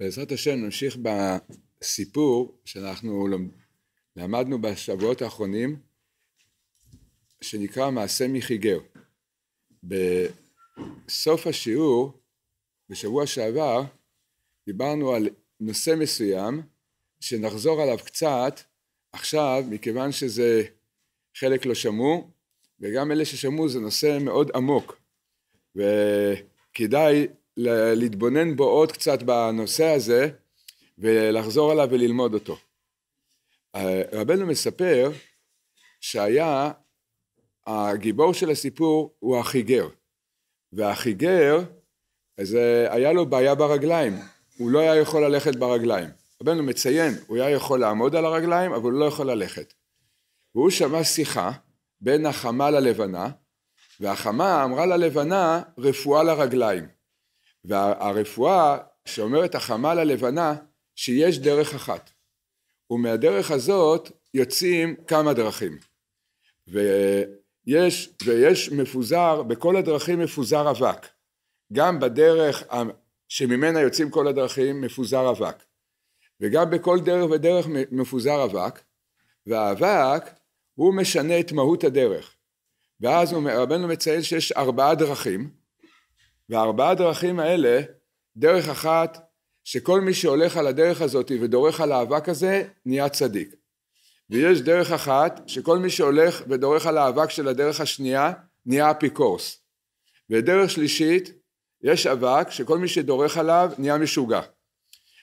בעזרת השם נמשיך בסיפור שאנחנו למדנו בשבועות האחרונים שנקרא מעשה מחיגר. בסוף השיעור בשבוע שעבר דיברנו על נושא מסוים שנחזור עליו קצת עכשיו מכיוון שזה חלק לא שמעו וגם אלה ששמעו זה נושא מאוד עמוק וכדאי להתבונן בו עוד קצת בנושא הזה ולחזור עליו וללמוד אותו. אה, רבנו מספר שהיה הגיבור של הסיפור הוא החיגר והחיגר אז היה לו בעיה ברגליים הוא לא היה יכול ללכת ברגליים רבנו מציין הוא היה יכול לעמוד על הרגליים אבל הוא לא יכול ללכת והוא שמע שיחה בין החמה ללבנה והחמה אמרה ללבנה רפואה לרגליים והרפואה שאומרת החמה ללבנה שיש דרך אחת ומהדרך הזאת יוצאים כמה דרכים ויש, ויש מפוזר, בכל הדרכים מפוזר אבק גם בדרך שממנה יוצאים כל הדרכים מפוזר אבק וגם בכל דרך ודרך מפוזר אבק והאבק הוא משנה את מהות הדרך ואז רבנו מציין שיש ארבעה דרכים והארבעה דרכים האלה, דרך אחת שכל מי שהולך על הדרך הזאת ודורך על האבק הזה נהיה צדיק. ויש דרך אחת שכל מי שהולך ודורך על האבק של הדרך השנייה נהיה אפיקורס. ודרך שלישית יש אבק שכל מי שדורך עליו נהיה משוגע.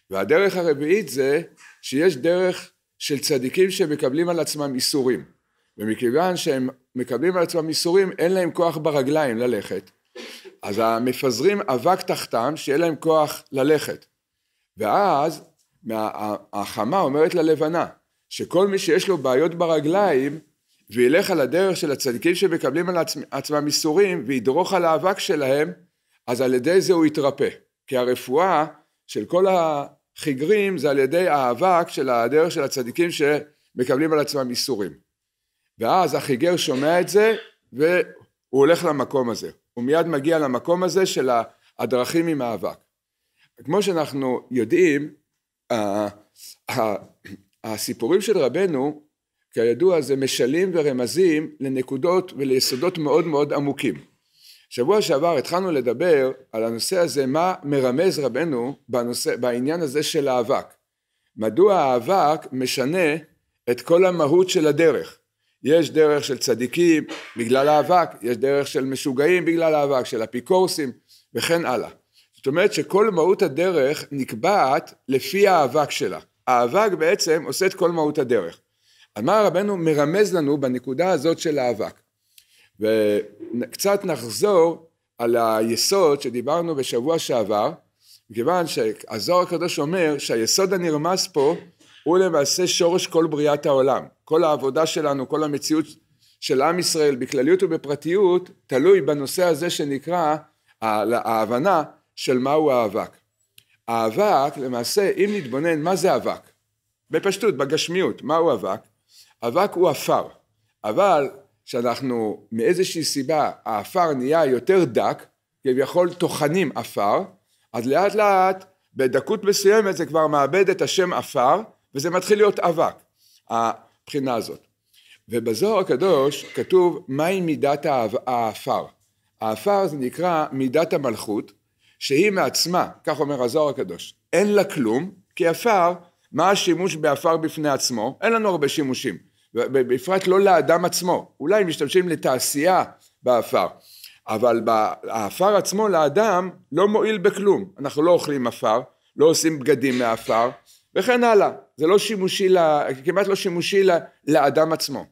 והדרך הרביעית זה שיש דרך של צדיקים שמקבלים על עצמם איסורים. ומכיוון שהם מקבלים על עצמם איסורים אין להם כוח ברגליים ללכת אז המפזרים אבק תחתם, שיהיה להם כוח ללכת. ואז החמה אומרת ללבנה, שכל מי שיש לו בעיות ברגליים, וילך על הדרך של הצדיקים שמקבלים על עצמם עצמם ייסורים, וידרוך על האבק שלהם, אז על ידי זה הוא יתרפא. כי הרפואה של כל החגרים זה על ידי האבק של הדרך של הצדיקים שמקבלים על עצמם איסורים. ואז החיגר שומע את זה, והוא הולך למקום הזה. הוא מיד מגיע למקום הזה של הדרכים עם האבק. כמו שאנחנו יודעים, אה, אה, הסיפורים של רבנו, כידוע, זה משלים ורמזים לנקודות וליסודות מאוד מאוד עמוקים. שבוע שעבר התחלנו לדבר על הנושא הזה, מה מרמז רבנו בנושא, בעניין הזה של האבק. מדוע האבק משנה את כל המהות של הדרך. יש דרך של צדיקים בגלל האבק, יש דרך של משוגעים בגלל האבק, של אפיקורסים וכן הלאה. זאת אומרת שכל מהות הדרך נקבעת לפי האבק שלה. האבק בעצם עושה את כל מהות הדרך. אז מה רבנו מרמז לנו בנקודה הזאת של האבק? וקצת נחזור על היסוד שדיברנו בשבוע שעבר, מכיוון שהזוהר הקדוש אומר שהיסוד הנרמז פה הוא למעשה שורש כל בריאת העולם. כל העבודה שלנו, כל המציאות של עם ישראל בכלליות ובפרטיות, תלוי בנושא הזה שנקרא ההבנה של מהו האבק. האבק, למעשה, אם נתבונן, מה זה אבק? בפשטות, בגשמיות, מהו אבק? אבק הוא עפר, אבל כשאנחנו, מאיזושהי סיבה העפר נהיה יותר דק, כביכול טוחנים עפר, אז לאט לאט בדקות מסוימת זה כבר מאבד את השם עפר וזה מתחיל להיות אבק, הבחינה הזאת. ובזוהר הקדוש כתוב מהי מידת האפר. האפר זה נקרא מידת המלכות, שהיא מעצמה, כך אומר הזוהר הקדוש, אין לה כלום, כי אפר, מה השימוש באפר בפני עצמו? אין לנו הרבה שימושים, בפרט לא לאדם עצמו, אולי משתמשים לתעשייה באפר. אבל האפר עצמו לאדם לא מועיל בכלום, אנחנו לא אוכלים אפר, לא עושים בגדים מעפר, וכן הלאה. זה לא שימושי, לה, כמעט לא שימושי לה, לאדם עצמו.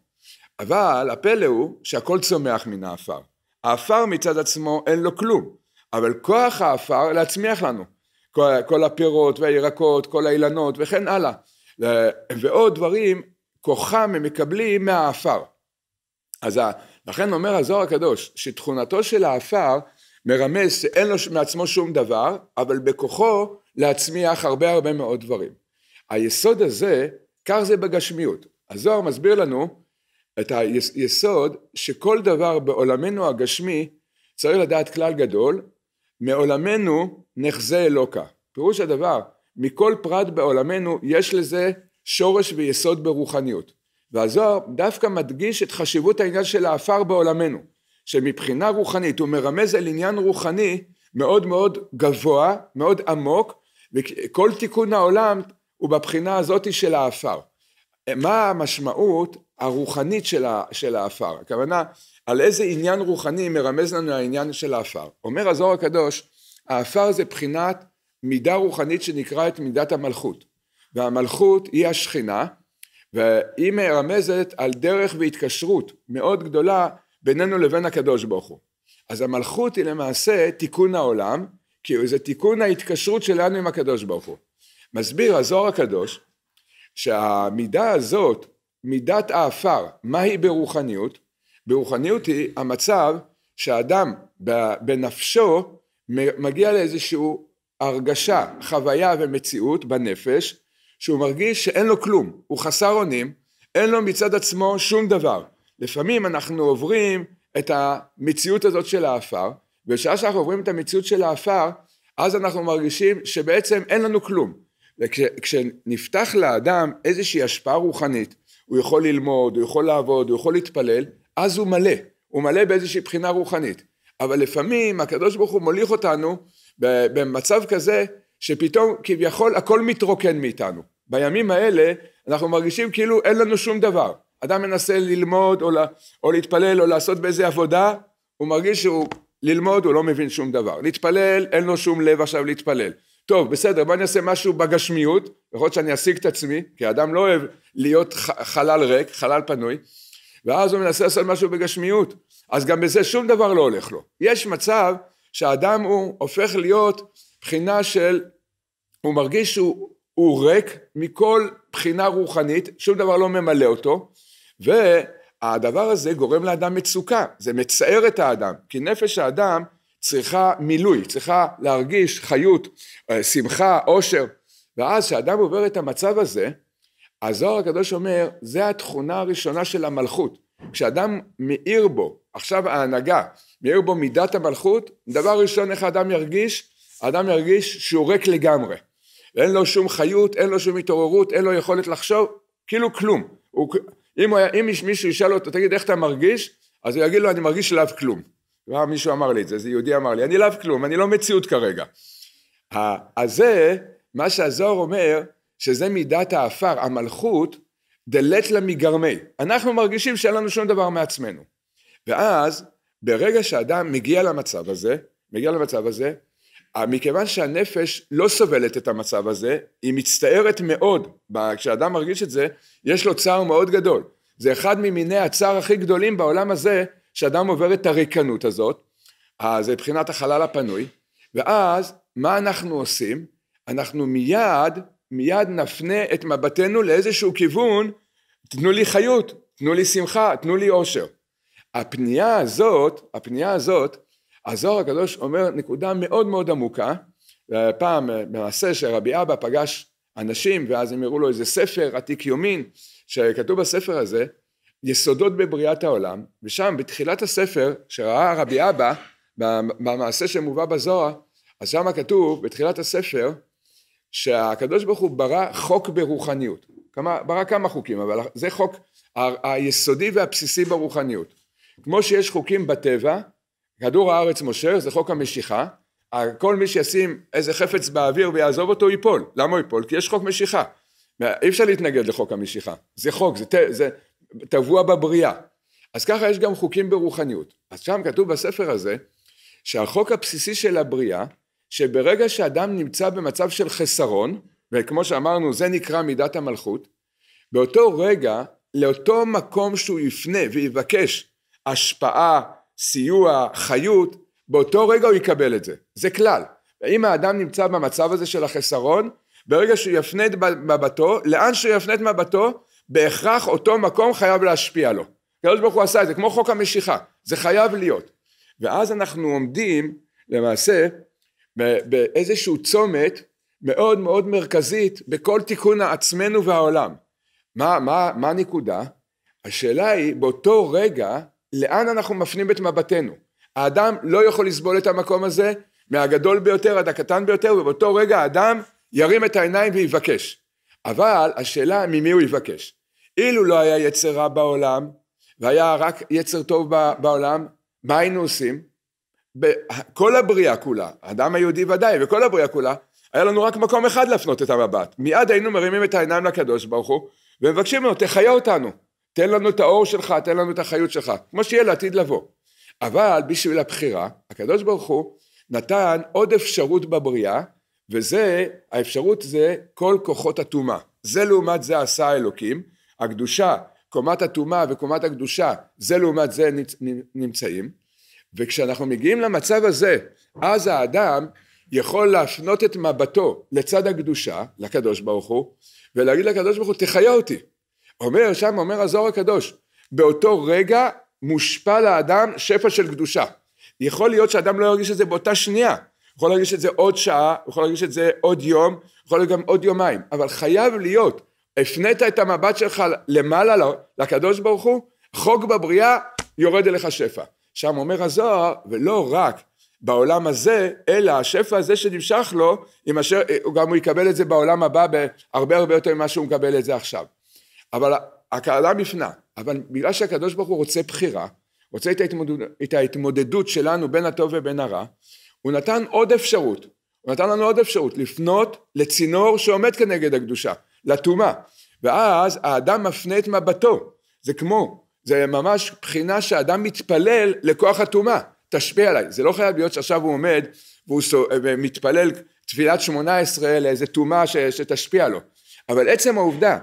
אבל הפלא הוא שהכל צומח מן העפר. העפר מצד עצמו אין לו כלום, אבל כוח העפר להצמיח לנו. כל, כל הפירות והירקות, כל האילנות וכן הלאה. ועוד דברים, כוחם הם מקבלים מהעפר. אז לכן אומר הזוהר הקדוש, שתכונתו של העפר מרמז שאין לו מעצמו שום דבר, אבל בכוחו להצמיח הרבה הרבה מאוד דברים. היסוד הזה, כך זה בגשמיות. הזוהר מסביר לנו את היסוד שכל דבר בעולמנו הגשמי צריך לדעת כלל גדול, מעולמנו נחזה אלוקה. פירוש הדבר, מכל פרט בעולמנו יש לזה שורש ויסוד ברוחניות. והזוהר דווקא מדגיש את חשיבות העניין של העפר בעולמנו, שמבחינה רוחנית הוא מרמז על עניין רוחני מאוד מאוד גבוה, מאוד עמוק, וכל תיקון העולם הוא בבחינה הזאת של העפר. מה המשמעות הרוחנית של, ה, של העפר? הכוונה, על איזה עניין רוחני מרמז לנו העניין של העפר. אומר הזוהר הקדוש, העפר זה בחינת מידה רוחנית שנקרא את מידת המלכות. והמלכות היא השכינה, והיא מרמזת על דרך והתקשרות מאוד גדולה בינינו לבין הקדוש ברוך הוא. אז המלכות היא למעשה תיקון העולם, כי זה תיקון ההתקשרות שלנו עם הקדוש ברוך הוא. מסביר הזוהר הקדוש שהמידה הזאת, מידת העפר, מה היא ברוחניות? ברוחניות היא המצב שאדם בנפשו מגיע לאיזושהי הרגשה, חוויה ומציאות בנפש שהוא מרגיש שאין לו כלום, הוא חסר אונים, אין לו מצד עצמו שום דבר. לפעמים אנחנו עוברים את המציאות הזאת של העפר, בשעה שאנחנו עוברים את המציאות של העפר, אז אנחנו מרגישים שבעצם אין לנו כלום. וכשנפתח לאדם איזושהי השפעה רוחנית, הוא יכול ללמוד, הוא יכול לעבוד, הוא יכול להתפלל, אז הוא מלא, הוא מלא באיזושהי בחינה רוחנית. אבל לפעמים הקדוש ברוך הוא מוליך אותנו במצב כזה שפתאום כביכול הכל מתרוקן מאיתנו. בימים האלה אנחנו מרגישים כאילו אין לנו שום דבר. אדם מנסה ללמוד או, לה, או להתפלל או לעשות באיזה עבודה, הוא מרגיש שהוא ללמוד הוא לא מבין שום דבר. להתפלל אין לו שום לב עכשיו להתפלל. טוב, בסדר, בוא אני אעשה משהו בגשמיות, יכול להיות שאני אשיג את עצמי, כי האדם לא אוהב להיות חלל ריק, חלל פנוי, ואז הוא מנסה לעשות משהו בגשמיות, אז גם בזה שום דבר לא הולך לו. יש מצב שהאדם הוא הופך להיות בחינה של, הוא מרגיש שהוא הוא ריק מכל בחינה רוחנית, שום דבר לא ממלא אותו, והדבר הזה גורם לאדם מצוקה, זה מצער את האדם, כי נפש האדם צריכה מילוי, צריכה להרגיש חיות, אה, שמחה, עושר. ואז כשאדם עובר את המצב הזה, הזוהר הקדוש אומר, זה התכונה הראשונה של המלכות. כשאדם מאיר בו, עכשיו ההנהגה, מאיר בו מידת המלכות, דבר ראשון איך האדם ירגיש? האדם ירגיש שהוא ריק לגמרי. אין לו שום חיות, אין לו שום התעוררות, אין לו יכולת לחשוב, כאילו כלום. הוא, אם, הוא, אם מישהו ישאל אותו, תגיד איך אתה מרגיש? אז הוא יגיד לו, אני מרגיש שלאו כלום. מישהו אמר לי את זה, זה יהודי אמר לי, אני לאו כלום, אני לא מציאות כרגע. אז זה, מה שהזוהר אומר, שזה מידת האפר, המלכות, דלת לה מגרמי. אנחנו מרגישים שאין לנו שום דבר מעצמנו. ואז, ברגע שאדם מגיע למצב הזה, מגיע למצב הזה, מכיוון שהנפש לא סובלת את המצב הזה, היא מצטערת מאוד, כשאדם מרגיש את זה, יש לו צער מאוד גדול. זה אחד ממיני הצער הכי גדולים בעולם הזה, שאדם עובר את הריקנות הזאת, אז מבחינת החלל הפנוי, ואז מה אנחנו עושים? אנחנו מיד, מיד נפנה את מבטנו לאיזשהו כיוון, תנו לי חיות, תנו לי שמחה, תנו לי אושר. הפנייה הזאת, הפנייה הזאת, הזוהר הקדוש אומר נקודה מאוד מאוד עמוקה, פעם אה, במעשה שרבי אבא פגש אנשים ואז הם הראו לו איזה ספר עתיק יומין שכתוב בספר הזה יסודות בבריאת העולם, ושם בתחילת הספר שראה רבי אבא במעשה שמובא בזוהר, אז שם כתוב בתחילת הספר שהקדוש ברוך הוא ברא חוק ברוחניות, כמה, ברא כמה חוקים אבל זה חוק ה- היסודי והבסיסי ברוחניות, כמו שיש חוקים בטבע, כדור הארץ מושך זה חוק המשיכה, כל מי שישים איזה חפץ באוויר ויעזוב אותו ייפול, למה הוא ייפול? כי יש חוק משיכה, אי אפשר להתנגד לחוק המשיכה, זה חוק, זה, זה טבוע בבריאה. אז ככה יש גם חוקים ברוחניות. אז שם כתוב בספר הזה שהחוק הבסיסי של הבריאה, שברגע שאדם נמצא במצב של חסרון, וכמו שאמרנו זה נקרא מידת המלכות, באותו רגע לאותו מקום שהוא יפנה ויבקש השפעה, סיוע, חיות, באותו רגע הוא יקבל את זה. זה כלל. אם האדם נמצא במצב הזה של החסרון, ברגע שהוא יפנה את מבטו, לאן שהוא יפנה את מבטו, בהכרח אותו מקום חייב להשפיע לו. הקדוש ברוך הוא עשה את זה, כמו חוק המשיכה, זה חייב להיות. ואז אנחנו עומדים למעשה באיזשהו צומת מאוד מאוד מרכזית בכל תיקון עצמנו והעולם. מה, מה, מה הנקודה? השאלה היא באותו רגע לאן אנחנו מפנים את מבטנו. האדם לא יכול לסבול את המקום הזה מהגדול ביותר עד הקטן ביותר ובאותו רגע האדם ירים את העיניים ויבקש. אבל השאלה ממי הוא יבקש. אילו לא היה יצר רע בעולם, והיה רק יצר טוב בעולם, מה היינו עושים? כל הבריאה כולה, האדם היהודי ודאי, וכל הבריאה כולה, היה לנו רק מקום אחד להפנות את המבט. מיד היינו מרימים את העיניים לקדוש ברוך הוא, ומבקשים ממנו, תחיה אותנו, תן לנו את האור שלך, תן לנו את החיות שלך, כמו שיהיה לעתיד לבוא. אבל בשביל הבחירה, הקדוש ברוך הוא נתן עוד אפשרות בבריאה וזה, האפשרות זה כל כוחות הטומאה. זה לעומת זה עשה האלוקים, הקדושה, קומת הטומאה וקומת הקדושה, זה לעומת זה נמצאים. וכשאנחנו מגיעים למצב הזה, אז האדם יכול להפנות את מבטו לצד הקדושה, לקדוש ברוך הוא, ולהגיד לקדוש ברוך הוא, תחיה אותי. אומר שם, אומר הזוהר הקדוש, באותו רגע מושפע לאדם שפע של קדושה. יכול להיות שאדם לא ירגיש את זה באותה שנייה, יכול להרגיש את זה עוד שעה, יכול להרגיש את זה עוד יום, יכול להיות גם עוד יומיים, אבל חייב להיות, הפנית את המבט שלך למעלה לקדוש ברוך הוא, חוק בבריאה, יורד אליך שפע. שם אומר הזוהר, ולא רק בעולם הזה, אלא השפע הזה שנמשך לו, אשר, אה, גם הוא יקבל את זה בעולם הבא בהרבה הרבה יותר ממה שהוא מקבל את זה עכשיו. אבל הקהלה מפנה, אבל בגלל שהקדוש ברוך הוא רוצה בחירה, רוצה את ההתמודדות, את ההתמודדות שלנו בין הטוב ובין הרע, הוא נתן עוד אפשרות, הוא נתן לנו עוד אפשרות, לפנות לצינור שעומד כנגד הקדושה, לטומאה, ואז האדם מפנה את מבטו, זה כמו, זה ממש בחינה שאדם מתפלל לכוח הטומאה, תשפיע עליי, זה לא חייב להיות שעכשיו הוא עומד והוא סו, מתפלל תפילת שמונה עשרה לאיזה טומאה שתשפיע לו, אבל עצם העובדה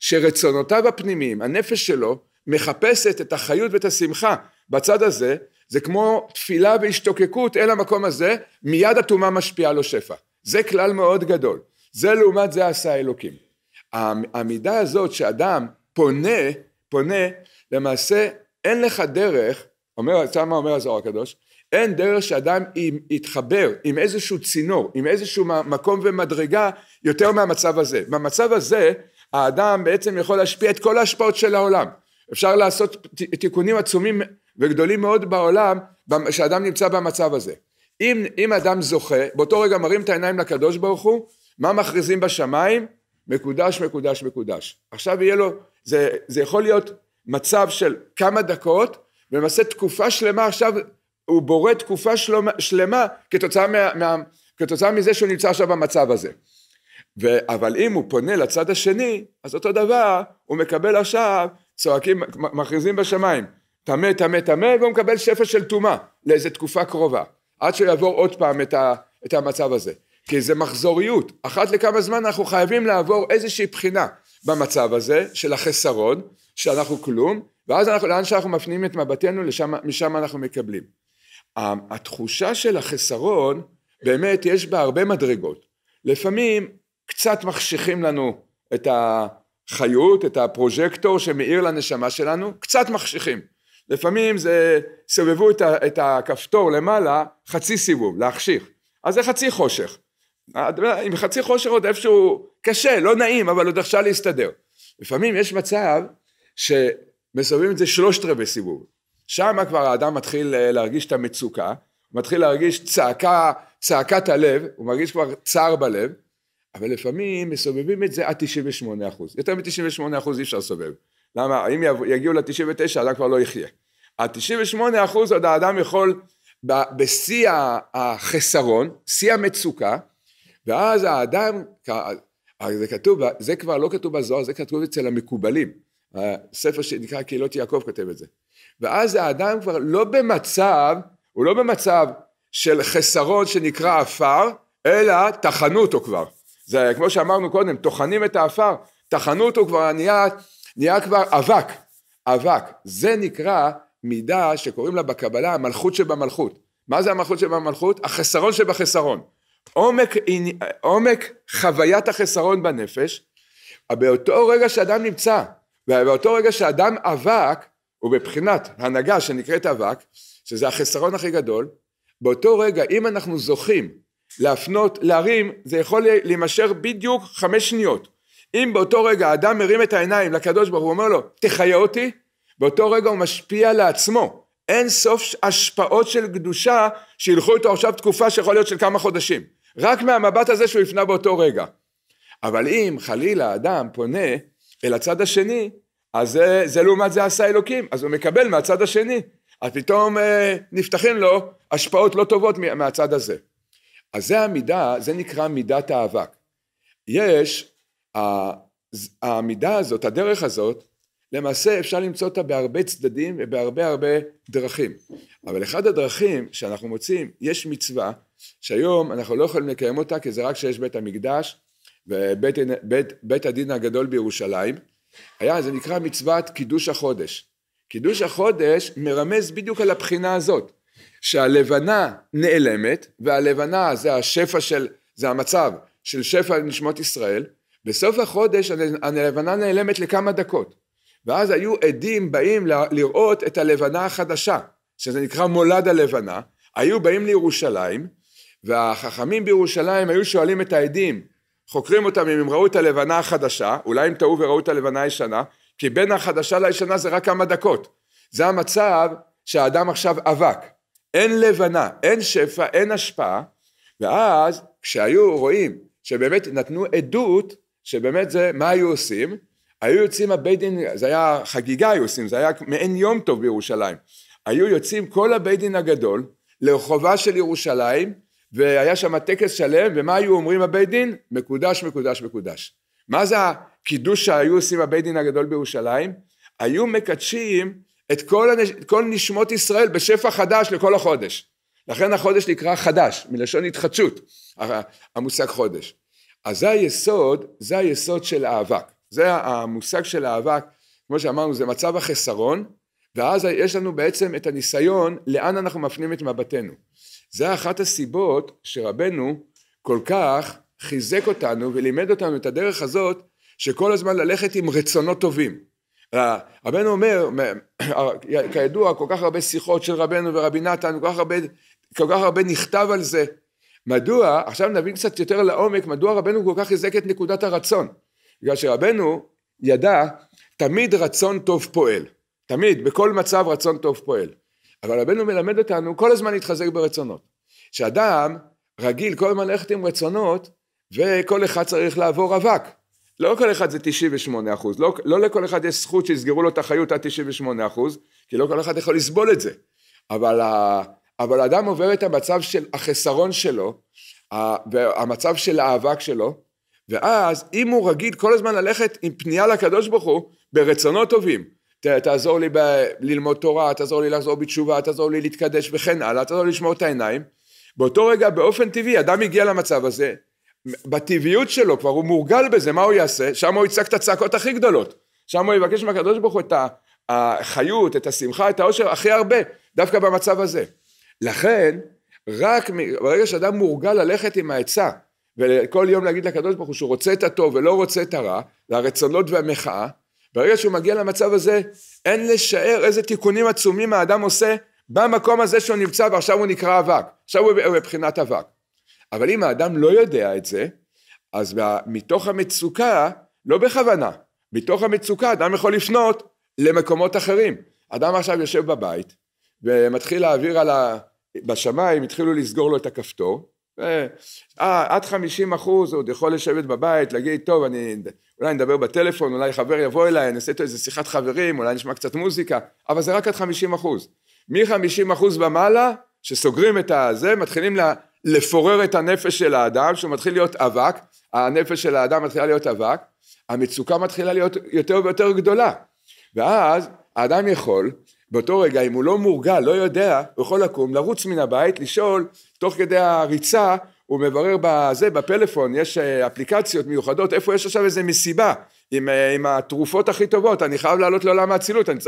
שרצונותיו הפנימיים, הנפש שלו, מחפשת את החיות ואת השמחה בצד הזה, זה כמו תפילה והשתוקקות אל המקום הזה, מיד הטומאה משפיעה לו שפע. זה כלל מאוד גדול. זה לעומת זה עשה האלוקים. המידה הזאת שאדם פונה, פונה, למעשה אין לך דרך, אומר, שמה אומר הזוהר הקדוש? אין דרך שאדם יתחבר עם איזשהו צינור, עם איזשהו מקום ומדרגה יותר מהמצב הזה. במצב הזה האדם בעצם יכול להשפיע את כל ההשפעות של העולם. אפשר לעשות תיקונים עצומים וגדולים מאוד בעולם שאדם נמצא במצב הזה. אם, אם אדם זוכה, באותו רגע מרים את העיניים לקדוש ברוך הוא, מה מכריזים בשמיים? מקודש, מקודש, מקודש. עכשיו יהיה לו, זה, זה יכול להיות מצב של כמה דקות, ולמעשה תקופה שלמה עכשיו, הוא בורא תקופה שלמה, שלמה כתוצאה, מה, מה, כתוצאה מזה שהוא נמצא עכשיו במצב הזה. ו, אבל אם הוא פונה לצד השני, אז אותו דבר, הוא מקבל עכשיו, צועקים, מכריזים בשמיים. טמא, טמא, טמא, והוא מקבל שפע של טומאה לאיזה תקופה קרובה, עד שיעבור עוד פעם את, ה, את המצב הזה. כי זה מחזוריות, אחת לכמה זמן אנחנו חייבים לעבור איזושהי בחינה במצב הזה של החסרון, שאנחנו כלום, ואז אנחנו, לאן שאנחנו מפנים את מבטנו, לשם, משם אנחנו מקבלים. התחושה של החסרון, באמת יש בה הרבה מדרגות. לפעמים קצת מחשיכים לנו את החיות, את הפרוג'קטור שמאיר לנשמה שלנו, קצת מחשיכים. לפעמים זה סובבו את, ה, את הכפתור למעלה חצי סיבוב, להחשיך. אז זה חצי חושך. עם חצי חושך עוד איפשהו קשה, לא נעים, אבל עוד אפשר להסתדר. לפעמים יש מצב שמסובבים את זה שלושת רבעי סיבוב. שם כבר האדם מתחיל אה, להרגיש את המצוקה, מתחיל להרגיש צעקה, צעקת הלב, הוא מרגיש כבר צער בלב, אבל לפעמים מסובבים את זה עד 98 אחוז. יותר מ-98 אחוז אי אפשר לסובב. למה? אם יגיעו ל-99, אדם כבר לא יחיה. ה-98 אחוז עוד האדם יכול, בשיא החסרון, שיא המצוקה, ואז האדם, זה כתוב, זה כבר לא כתוב בזוהר, זה כתוב אצל המקובלים. הספר שנקרא קהילות יעקב כותב את זה. ואז האדם כבר לא במצב, הוא לא במצב של חסרון שנקרא עפר, אלא טחנו אותו כבר. זה כמו שאמרנו קודם, טוחנים את העפר, טחנו אותו כבר נהיה נהיה כבר אבק, אבק. זה נקרא מידה שקוראים לה בקבלה המלכות שבמלכות. מה זה המלכות שבמלכות? החסרון שבחסרון. עומק, עומק חוויית החסרון בנפש, באותו רגע שאדם נמצא, באותו רגע שאדם אבק, הוא בבחינת הנהגה שנקראת אבק, שזה החסרון הכי גדול, באותו רגע אם אנחנו זוכים להפנות, להרים, זה יכול להימשך בדיוק חמש שניות. אם באותו רגע האדם מרים את העיניים לקדוש ברוך הוא, אומר לו, תחיה אותי, באותו רגע הוא משפיע לעצמו. אין סוף השפעות של קדושה שילכו איתו עכשיו תקופה שיכול להיות של כמה חודשים. רק מהמבט הזה שהוא הפנה באותו רגע. אבל אם חלילה האדם פונה אל הצד השני, אז זה, זה לעומת זה עשה אלוקים, אז הוא מקבל מהצד השני. אז פתאום אה, נפתחים לו השפעות לא טובות מהצד הזה. אז זה המידה, זה נקרא מידת האבק. יש העמידה הזאת, הדרך הזאת, למעשה אפשר למצוא אותה בהרבה צדדים ובהרבה הרבה דרכים. אבל אחד הדרכים שאנחנו מוצאים, יש מצווה שהיום אנחנו לא יכולים לקיים אותה כי זה רק כשיש בית המקדש ובית בית, בית הדין הגדול בירושלים. היה, זה נקרא מצוות קידוש החודש. קידוש החודש מרמז בדיוק על הבחינה הזאת, שהלבנה נעלמת, והלבנה זה השפע של, זה המצב של שפע נשמות ישראל, בסוף החודש הלבנה נעלמת לכמה דקות, ואז היו עדים באים לראות את הלבנה החדשה, שזה נקרא מולד הלבנה, היו באים לירושלים, והחכמים בירושלים היו שואלים את העדים, חוקרים אותם אם הם ראו את הלבנה החדשה, אולי הם טעו וראו את הלבנה הישנה, כי בין החדשה לישנה זה רק כמה דקות. זה המצב שהאדם עכשיו אבק. אין לבנה, אין שפע, אין השפעה, ואז כשהיו רואים שבאמת נתנו עדות, שבאמת זה, מה היו עושים? היו יוצאים הבית דין, זה היה חגיגה היו עושים, זה היה מעין יום טוב בירושלים. היו יוצאים כל הבית דין הגדול לרחובה של ירושלים, והיה שם טקס שלם, ומה היו אומרים הבית דין? מקודש, מקודש, מקודש. מה זה הקידוש שהיו עושים הבית דין הגדול בירושלים? היו מקדשים את כל, הנש... את כל נשמות ישראל בשפע חדש לכל החודש. לכן החודש נקרא חדש, מלשון התחדשות, המושג חודש. אז זה היסוד, זה היסוד של האבק. זה המושג של האבק, כמו שאמרנו, זה מצב החסרון, ואז יש לנו בעצם את הניסיון לאן אנחנו מפנים את מבטנו. זה אחת הסיבות שרבנו כל כך חיזק אותנו ולימד אותנו את הדרך הזאת, שכל הזמן ללכת עם רצונות טובים. רבנו אומר, כידוע כל כך הרבה שיחות של רבנו ורבי נתן, כל כך הרבה, כל כך הרבה נכתב על זה, מדוע, עכשיו נבין קצת יותר לעומק, מדוע רבנו כל כך חיזק את נקודת הרצון. בגלל שרבנו ידע תמיד רצון טוב פועל. תמיד, בכל מצב רצון טוב פועל. אבל רבנו מלמד אותנו כל הזמן להתחזק ברצונות. שאדם רגיל כל הזמן ללכת עם רצונות, וכל אחד צריך לעבור אבק. לא כל אחד זה 98 אחוז, לא, לא לכל אחד יש זכות שיסגרו לו את החיות עד 98 אחוז, כי לא כל אחד יכול לסבול את זה. אבל אבל האדם עובר את המצב של החסרון שלו, המצב של האבק שלו, ואז אם הוא רגיל כל הזמן ללכת עם פנייה לקדוש ברוך הוא, ברצונות טובים, תעזור לי ב- ללמוד תורה, תעזור לי לחזור בתשובה, תעזור לי להתקדש וכן הלאה, תעזור לי לשמור את העיניים, באותו רגע באופן טבעי אדם הגיע למצב הזה, בטבעיות שלו כבר הוא מורגל בזה, מה הוא יעשה? שם הוא יצעק את הצעקות הכי גדולות, שם הוא יבקש מהקדוש ברוך הוא את החיות, את השמחה, את העושר הכי הרבה, דווקא במצב הזה. לכן, רק ברגע שאדם מורגל ללכת עם העצה, וכל יום להגיד לקדוש ברוך הוא שהוא רוצה את הטוב ולא רוצה את הרע, והרצונות והמחאה, ברגע שהוא מגיע למצב הזה, אין לשער איזה תיקונים עצומים האדם עושה במקום הזה שהוא נמצא ועכשיו הוא נקרא אבק, עכשיו הוא מבחינת אבק. אבל אם האדם לא יודע את זה, אז מתוך המצוקה, לא בכוונה, מתוך המצוקה אדם יכול לפנות למקומות אחרים. אדם עכשיו יושב בבית, ומתחיל האוויר על ה... בשמיים התחילו לסגור לו את הכפתור ו... אה, עד 50 אחוז עוד יכול לשבת בבית, להגיד, טוב, אני, אולי נדבר בטלפון, אולי חבר יבוא אליי, אני אעשה איתו איזה שיחת חברים, אולי נשמע קצת מוזיקה, אבל זה רק עד חמישים אחוז. מ-50 אחוז ומעלה, שסוגרים את הזה, מתחילים לפורר את הנפש של האדם, שהוא מתחיל להיות אבק, הנפש של האדם מתחילה להיות אבק, המצוקה מתחילה להיות יותר ויותר גדולה. ואז האדם יכול באותו רגע, אם הוא לא מורגל, לא יודע, הוא יכול לקום, לרוץ מן הבית, לשאול, תוך כדי הריצה, הוא מברר בזה, בפלאפון, יש אה, אפליקציות מיוחדות, איפה יש עכשיו איזה מסיבה, עם, אה, עם התרופות הכי טובות, אני חייב לעלות לעולם האצילות, אני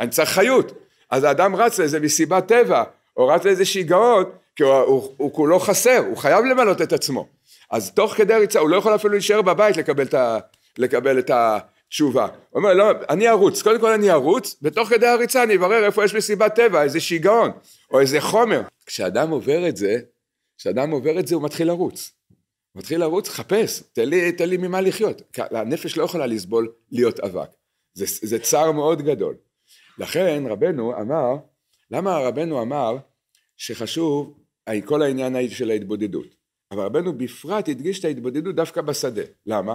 אני צריך חיות. אז האדם רץ לאיזה מסיבת טבע, או רץ לאיזה שיגעון, כי הוא, הוא, הוא כולו חסר, הוא חייב למלות את עצמו. אז תוך כדי ריצה, הוא לא יכול אפילו להישאר בבית לקבל את ה... לקבל את ה תשובה. הוא אומר לא, אני ארוץ, קודם כל אני ארוץ, ותוך כדי הריצה אני אברר איפה יש מסיבת טבע, איזה שיגעון, או איזה חומר. כשאדם עובר את זה, כשאדם עובר את זה הוא מתחיל לרוץ. הוא מתחיל לרוץ, חפש, תן לי, תן לי ממה לחיות. הנפש לא יכולה לסבול להיות אבק. זה, זה צער מאוד גדול. לכן רבנו אמר, למה רבנו אמר שחשוב כל העניין של ההתבודדות? אבל רבנו בפרט הדגיש את ההתבודדות דווקא בשדה. למה?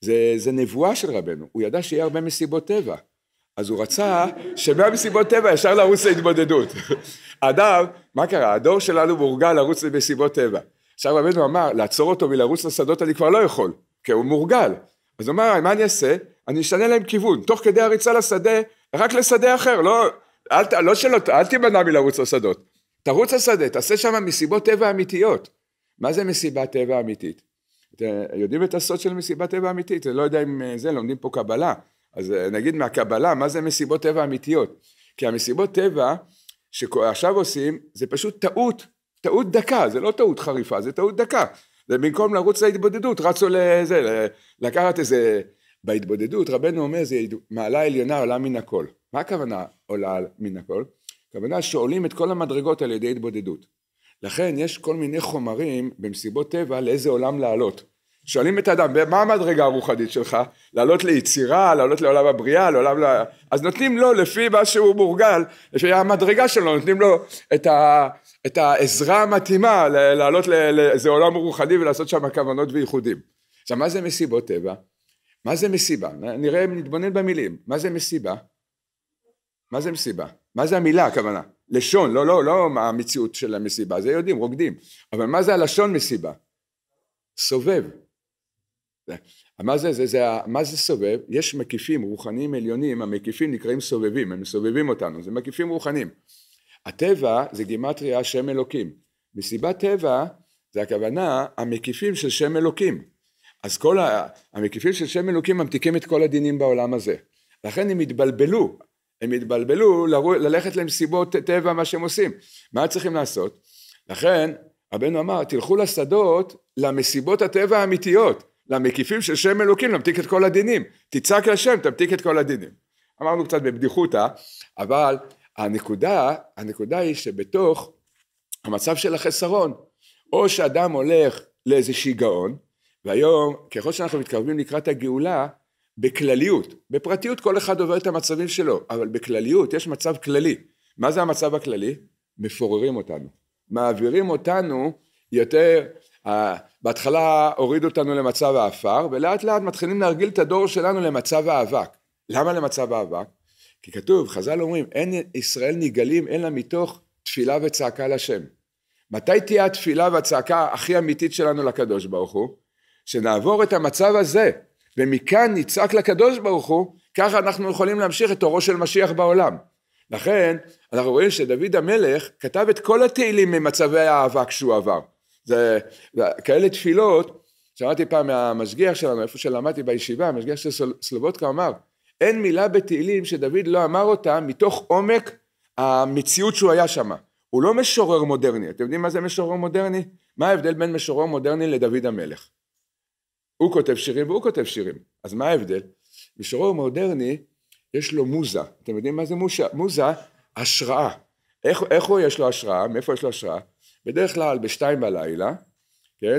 זה, זה נבואה של רבנו, הוא ידע שיהיה הרבה מסיבות טבע. אז הוא רצה שמהמסיבות טבע ישר לרוץ להתבודדות. אדם, מה קרה? הדור שלנו מורגל לרוץ למסיבות טבע. עכשיו רבנו אמר, לעצור אותו מלרוץ לשדות אני כבר לא יכול, כי הוא מורגל. אז הוא אמר, מה אני אעשה? אני אשנה להם כיוון, תוך כדי הריצה לשדה, רק לשדה אחר, לא, אל, לא שלא, אל תימנע מלרוץ לשדות. תרוץ לשדה, תעשה שם מסיבות טבע אמיתיות. מה זה מסיבת טבע אמיתית? אה, יודעים את הסוד של מסיבת טבע אמיתית, אני לא יודע אם אה, זה, לומדים פה קבלה, אז אה, נגיד מהקבלה, מה זה מסיבות טבע אמיתיות? כי המסיבות טבע שעכשיו עושים, זה פשוט טעות, טעות דקה, זה לא טעות חריפה, זה טעות דקה. זה במקום לרוץ להתבודדות, רצו לזה, לקחת איזה... בהתבודדות רבנו אומר זה מעלה עליונה עולה מן הכל. מה הכוונה עולה מן הכל? הכוונה שעולים את כל המדרגות על ידי התבודדות. לכן יש כל מיני חומרים במסיבות טבע לאיזה עולם לעלות. שואלים את האדם, מה המדרגה הרוחנית שלך? לעלות ליצירה, לעלות לעולם הבריאה, לעולם ל... אז נותנים לו לפי מה שהוא מורגל, לפי המדרגה שלו, נותנים לו את, ה... את העזרה המתאימה לעלות לאיזה עולם רוחני ולעשות שם כוונות וייחודים. עכשיו, מה זה מסיבות טבע? מה זה מסיבה? נראה, נתבונן במילים. מה זה מסיבה? מה זה מסיבה? מה זה המילה, הכוונה? לשון, לא, לא, לא מה המציאות של המסיבה, זה יודעים, רוקדים, אבל מה זה הלשון מסיבה? סובב. מה זה, זה, זה, מה זה סובב? יש מקיפים רוחניים עליונים, המקיפים נקראים סובבים, הם מסובבים אותנו, זה מקיפים רוחניים. הטבע זה גימטריה שם אלוקים. מסיבת טבע זה הכוונה המקיפים של שם אלוקים. אז כל ה, המקיפים של שם אלוקים ממתיקים את כל הדינים בעולם הזה. לכן הם התבלבלו, הם התבלבלו ללכת למסיבות טבע מה שהם עושים. מה צריכים לעשות? לכן רבנו אמר תלכו לשדות למסיבות הטבע האמיתיות, למקיפים של שם אלוקים להמתיק את כל הדינים. תצעק לשם תמתיק את כל הדינים. אמרנו קצת בבדיחותא אבל הנקודה, הנקודה היא שבתוך המצב של החסרון או שאדם הולך לאיזה שיגעון והיום ככל שאנחנו מתקרבים לקראת הגאולה בכלליות, בפרטיות כל אחד עובר את המצבים שלו, אבל בכלליות יש מצב כללי. מה זה המצב הכללי? מפוררים אותנו. מעבירים אותנו יותר, בהתחלה הורידו אותנו למצב האפר, ולאט לאט מתחילים להרגיל את הדור שלנו למצב האבק. למה למצב האבק? כי כתוב, חז"ל אומרים, אין ישראל נגאלים אלא מתוך תפילה וצעקה לשם. מתי תהיה התפילה והצעקה הכי אמיתית שלנו לקדוש ברוך הוא? שנעבור את המצב הזה, ומכאן נצעק לקדוש ברוך הוא, ככה אנחנו יכולים להמשיך את אורו של משיח בעולם. לכן, אנחנו רואים שדוד המלך כתב את כל התהילים ממצבי האהבה כשהוא עבר. זה, זה כאלה תפילות, שמעתי פעם מהמשגיח שלנו, איפה שלמדתי בישיבה, המשגיח של סל, סלובודקה אמר, אין מילה בתהילים שדוד לא אמר אותה מתוך עומק המציאות שהוא היה שם. הוא לא משורר מודרני, אתם יודעים מה זה משורר מודרני? מה ההבדל בין משורר מודרני לדוד המלך? הוא כותב שירים והוא כותב שירים. אז מה ההבדל? משורר מודרני, יש לו מוזה. אתם יודעים מה זה מוזה? מוזה? השראה. איך, איך הוא יש לו השראה? מאיפה יש לו השראה? בדרך כלל בשתיים בלילה, כן,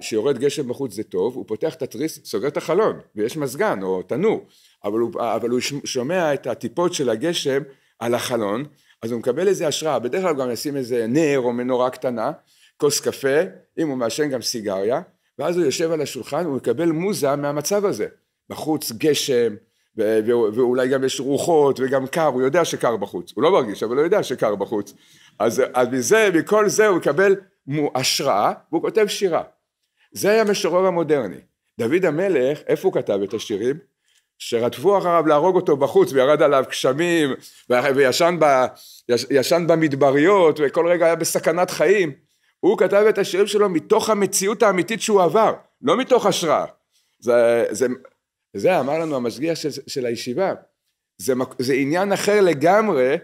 שיורד גשם בחוץ זה טוב, הוא פותח את התריס, סוגר את החלון, ויש מזגן או תנור, אבל הוא, אבל הוא שומע את הטיפות של הגשם על החלון, אז הוא מקבל איזה השראה, בדרך כלל הוא גם ישים איזה נר או מנורה קטנה, כוס קפה, אם הוא מעשן גם סיגריה, ואז הוא יושב על השולחן, הוא מקבל מוזה מהמצב הזה. בחוץ גשם, ו- ו- ואולי גם יש רוחות וגם קר, הוא יודע שקר בחוץ, הוא לא מרגיש אבל הוא יודע שקר בחוץ, אז, אז מזה, מכל זה הוא מקבל השראה והוא כותב שירה, זה היה המשורר המודרני, דוד המלך, איפה הוא כתב את השירים? שרדפו אחריו להרוג אותו בחוץ וירד עליו גשמים וישן ב, יש, במדבריות וכל רגע היה בסכנת חיים הוא כתב את השירים שלו מתוך המציאות האמיתית שהוא עבר, לא מתוך השראה. זה, זה, זה אמר לנו המשגיח של, של הישיבה. זה, זה עניין אחר לגמרי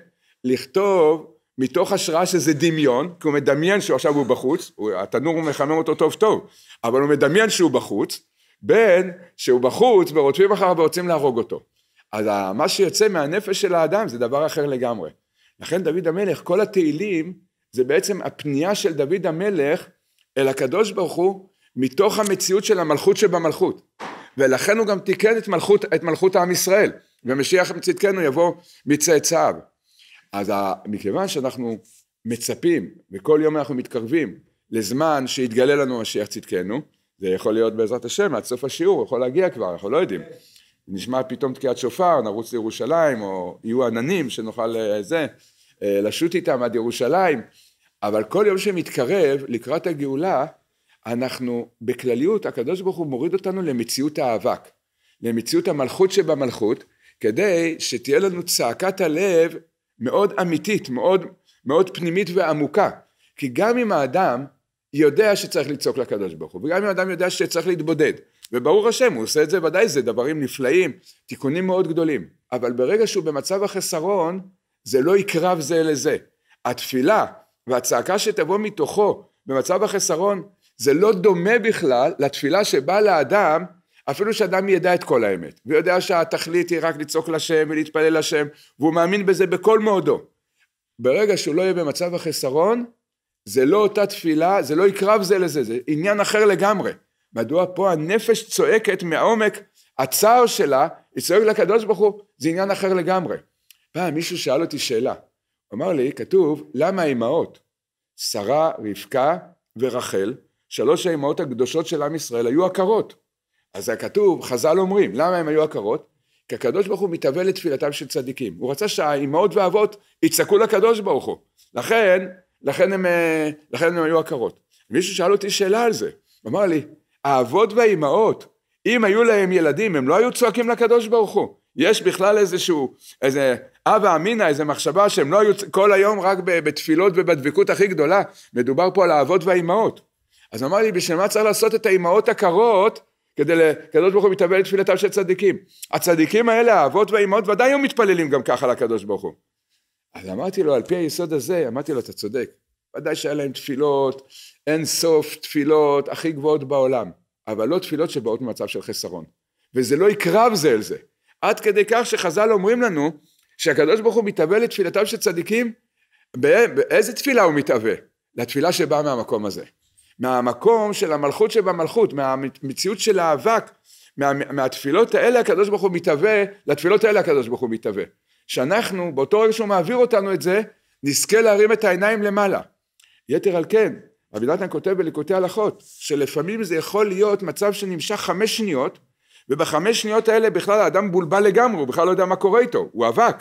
לכתוב מתוך השראה שזה דמיון, כי הוא מדמיין שעכשיו הוא בחוץ, הוא, התנור הוא מחמם אותו טוב טוב, אבל הוא מדמיין שהוא בחוץ, בין שהוא בחוץ ורודפים אחריו ורוצים להרוג אותו. אז מה שיוצא מהנפש של האדם זה דבר אחר לגמרי. לכן דוד המלך, כל התהילים זה בעצם הפנייה של דוד המלך אל הקדוש ברוך הוא מתוך המציאות של המלכות שבמלכות. ולכן הוא גם תיקן את מלכות, את מלכות העם ישראל, ומשיח מצדקנו יבוא מצאצאיו. אז מכיוון שאנחנו מצפים, וכל יום אנחנו מתקרבים לזמן שיתגלה לנו משיח צדקנו, זה יכול להיות בעזרת השם, עד סוף השיעור, הוא יכול להגיע כבר, אנחנו לא יודעים. נשמע פתאום תקיעת שופר, נרוץ לירושלים, או יהיו עננים שנוכל אה, זה, אה, לשוט איתם עד ירושלים, אבל כל יום שמתקרב לקראת הגאולה, אנחנו בכלליות, הקדוש ברוך הוא מוריד אותנו למציאות האבק, למציאות המלכות שבמלכות, כדי שתהיה לנו צעקת הלב מאוד אמיתית, מאוד, מאוד פנימית ועמוקה. כי גם אם האדם יודע שצריך לצעוק לקדוש ברוך הוא, וגם אם האדם יודע שצריך להתבודד, וברור השם, הוא עושה את זה ודאי, זה דברים נפלאים, תיקונים מאוד גדולים, אבל ברגע שהוא במצב החסרון, זה לא יקרב זה לזה. התפילה והצעקה שתבוא מתוכו במצב החסרון, זה לא דומה בכלל לתפילה שבאה לאדם, אפילו שאדם ידע את כל האמת, ויודע שהתכלית היא רק לצעוק לשם ולהתפלל לשם, והוא מאמין בזה בכל מאודו. ברגע שהוא לא יהיה במצב החסרון, זה לא אותה תפילה, זה לא יקרב זה לזה, זה עניין אחר לגמרי. מדוע פה הנפש צועקת מהעומק, הצער שלה, היא צועקת לקדוש ברוך הוא, זה עניין אחר לגמרי. פעם מישהו שאל אותי שאלה, הוא אמר לי, כתוב, למה האימהות, שרה, רבקה ורחל, שלוש האימהות הקדושות של עם ישראל היו עקרות. אז הכתוב, חז"ל אומרים, למה הן היו עקרות? כי הקדוש ברוך הוא מתאבל לתפילתם של צדיקים. הוא רצה שהאימהות והאבות יצעקו לקדוש ברוך הוא. לכן, לכן הם, אה, לכן הם היו עקרות. מישהו שאל אותי שאלה על זה, הוא אמר לי, האבות והאימהות, אם היו להם ילדים, הם לא היו צועקים לקדוש ברוך הוא. יש בכלל איזשהו, איזה אבא אמינא, איזה מחשבה שהם לא היו כל היום רק בתפילות ובדבקות הכי גדולה, מדובר פה על האבות והאימהות. אז אמר לי, בשביל מה צריך לעשות את האימהות הקרות כדי לקדוש ברוך הוא מתאבל לתפילתם של צדיקים? הצדיקים האלה, האבות והאימהות, ודאי היו מתפללים גם ככה לקדוש ברוך הוא. אז אמרתי לו, על פי היסוד הזה, אמרתי לו, אתה צודק. ודאי שהיה להם תפילות, אין סוף תפילות הכי גבוהות בעולם, אבל לא תפילות שבאות ממצב של חסרון. וזה לא יקרב זה אל זה. עד כדי כך שחז"ל אומרים לנו, כשהקדוש ברוך הוא מתאווה לתפילתם של צדיקים, בא, באיזה תפילה הוא מתאווה? לתפילה שבאה מהמקום הזה. מהמקום של המלכות שבמלכות, מהמציאות של האבק, מה, מהתפילות האלה הקדוש ברוך הוא מתהווה, לתפילות האלה הקדוש ברוך הוא מתהווה. שאנחנו, באותו רגע שהוא מעביר אותנו את זה, נזכה להרים את העיניים למעלה. יתר על כן, רבי נתן כותב בליקוטי הלכות, שלפעמים זה יכול להיות מצב שנמשך חמש שניות, ובחמש שניות האלה בכלל האדם בולבל לגמרי, הוא בכלל לא יודע מה קורה איתו, הוא אבק.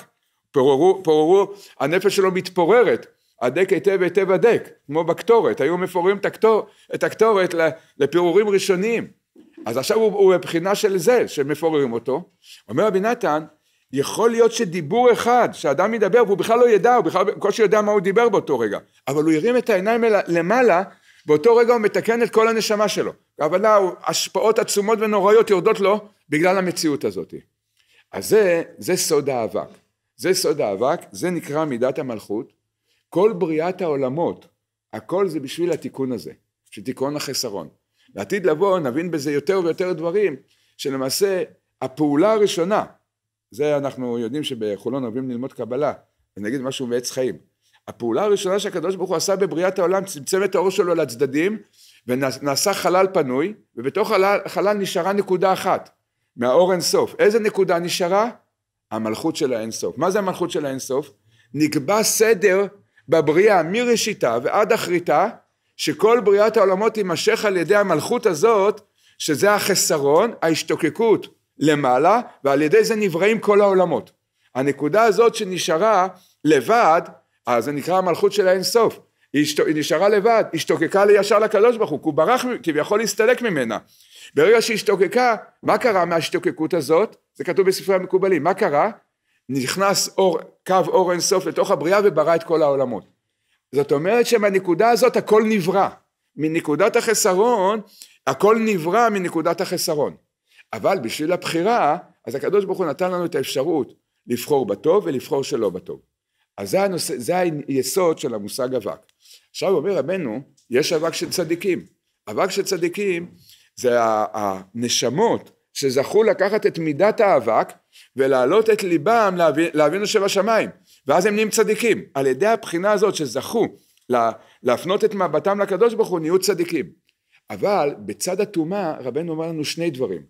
פוררו, הנפש שלו מתפוררת, הדק היטב היטב הדק, כמו בקטורת, היו מפוררים את, הקטורת לפירורים ראשוניים. אז עכשיו הוא, הוא בבחינה של זה, שמפוררים אותו. אומר רבי נתן, יכול להיות שדיבור אחד, שאדם ידבר והוא בכלל לא ידע, הוא בכלל בקושי יודע מה הוא דיבר באותו רגע, אבל הוא הרים את העיניים אל, למעלה, באותו רגע הוא מתקן את כל הנשמה שלו. אבל לא, השפעות עצומות ונוראיות יורדות לו בגלל המציאות הזאת. אז זה, זה סוד האבק. זה סוד האבק, זה נקרא מידת המלכות. כל בריאת העולמות, הכל זה בשביל התיקון הזה, של תיקון החסרון. לעתיד לבוא נבין בזה יותר ויותר דברים, שלמעשה הפעולה הראשונה, זה אנחנו יודעים שבחולון אוהבים ללמוד קבלה, אז נגיד משהו מעץ חיים. הפעולה הראשונה שהקדוש ברוך הוא עשה בבריאת העולם, צמצם את האור שלו לצדדים, ונעשה חלל פנוי, ובתוך חלל, חלל נשארה נקודה אחת, מהאור אין סוף. איזה נקודה נשארה? המלכות של האינסוף. מה זה המלכות של האינסוף? נקבע סדר בבריאה מראשיתה ועד אחריתה, שכל בריאת העולמות תימשך על ידי המלכות הזאת, שזה החסרון, ההשתוקקות למעלה, ועל ידי זה נבראים כל העולמות. הנקודה הזאת שנשארה לבד, אז אה, זה נקרא המלכות של האינסוף. היא נשארה לבד, השתוקקה לישר לקדוש ברוך הוא, כי הוא ברח, כביכול הסתלק ממנה. ברגע שהשתוקקה, מה קרה מההשתוקקות הזאת? זה כתוב בספרי המקובלים, מה קרה? נכנס אור, קו אור אינסוף לתוך הבריאה וברא את כל העולמות. זאת אומרת שמהנקודה הזאת הכל נברא. מנקודת החסרון, הכל נברא מנקודת החסרון. אבל בשביל הבחירה, אז הקדוש ברוך הוא נתן לנו את האפשרות לבחור בטוב ולבחור שלא בטוב. אז זה, הנושא, זה היסוד של המושג אבק. עכשיו אומר רבנו, יש אבק של צדיקים. אבק של צדיקים זה הנשמות שזכו לקחת את מידת האבק ולהעלות את ליבם לאבינו שבשמיים ואז הם נהיים צדיקים על ידי הבחינה הזאת שזכו להפנות את מבטם לקדוש ברוך הוא נהיו צדיקים אבל בצד הטומאה רבנו אומר לנו שני דברים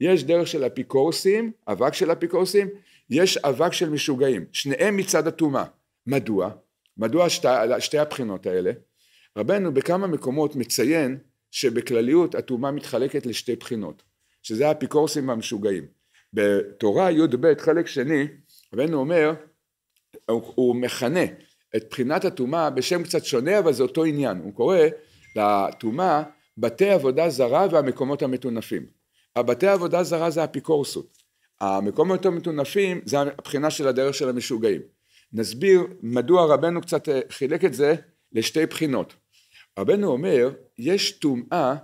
יש דרך של אפיקורסים אבק של אפיקורסים יש אבק של משוגעים שניהם מצד הטומאה מדוע? מדוע שתי, שתי הבחינות האלה? רבנו בכמה מקומות מציין שבכלליות הטומאה מתחלקת לשתי בחינות, שזה האפיקורסים והמשוגעים. בתורה י"ב חלק שני, רבנו אומר, הוא, הוא מכנה את בחינת הטומאה בשם קצת שונה אבל זה אותו עניין, הוא קורא לטומאה בתי עבודה זרה והמקומות המטונפים. הבתי עבודה זרה זה האפיקורסות, המקומות המטונפים זה הבחינה של הדרך של המשוגעים. נסביר מדוע רבנו קצת אה, חילק את זה לשתי בחינות. רבנו אומר, יש טומאה,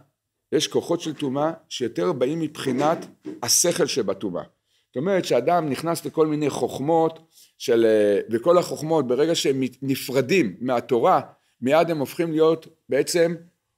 יש כוחות של טומאה שיותר באים מבחינת השכל שבטומאה. זאת אומרת שאדם נכנס לכל מיני חוכמות של, אה, וכל החוכמות ברגע שהם נפרדים מהתורה מיד הם הופכים להיות בעצם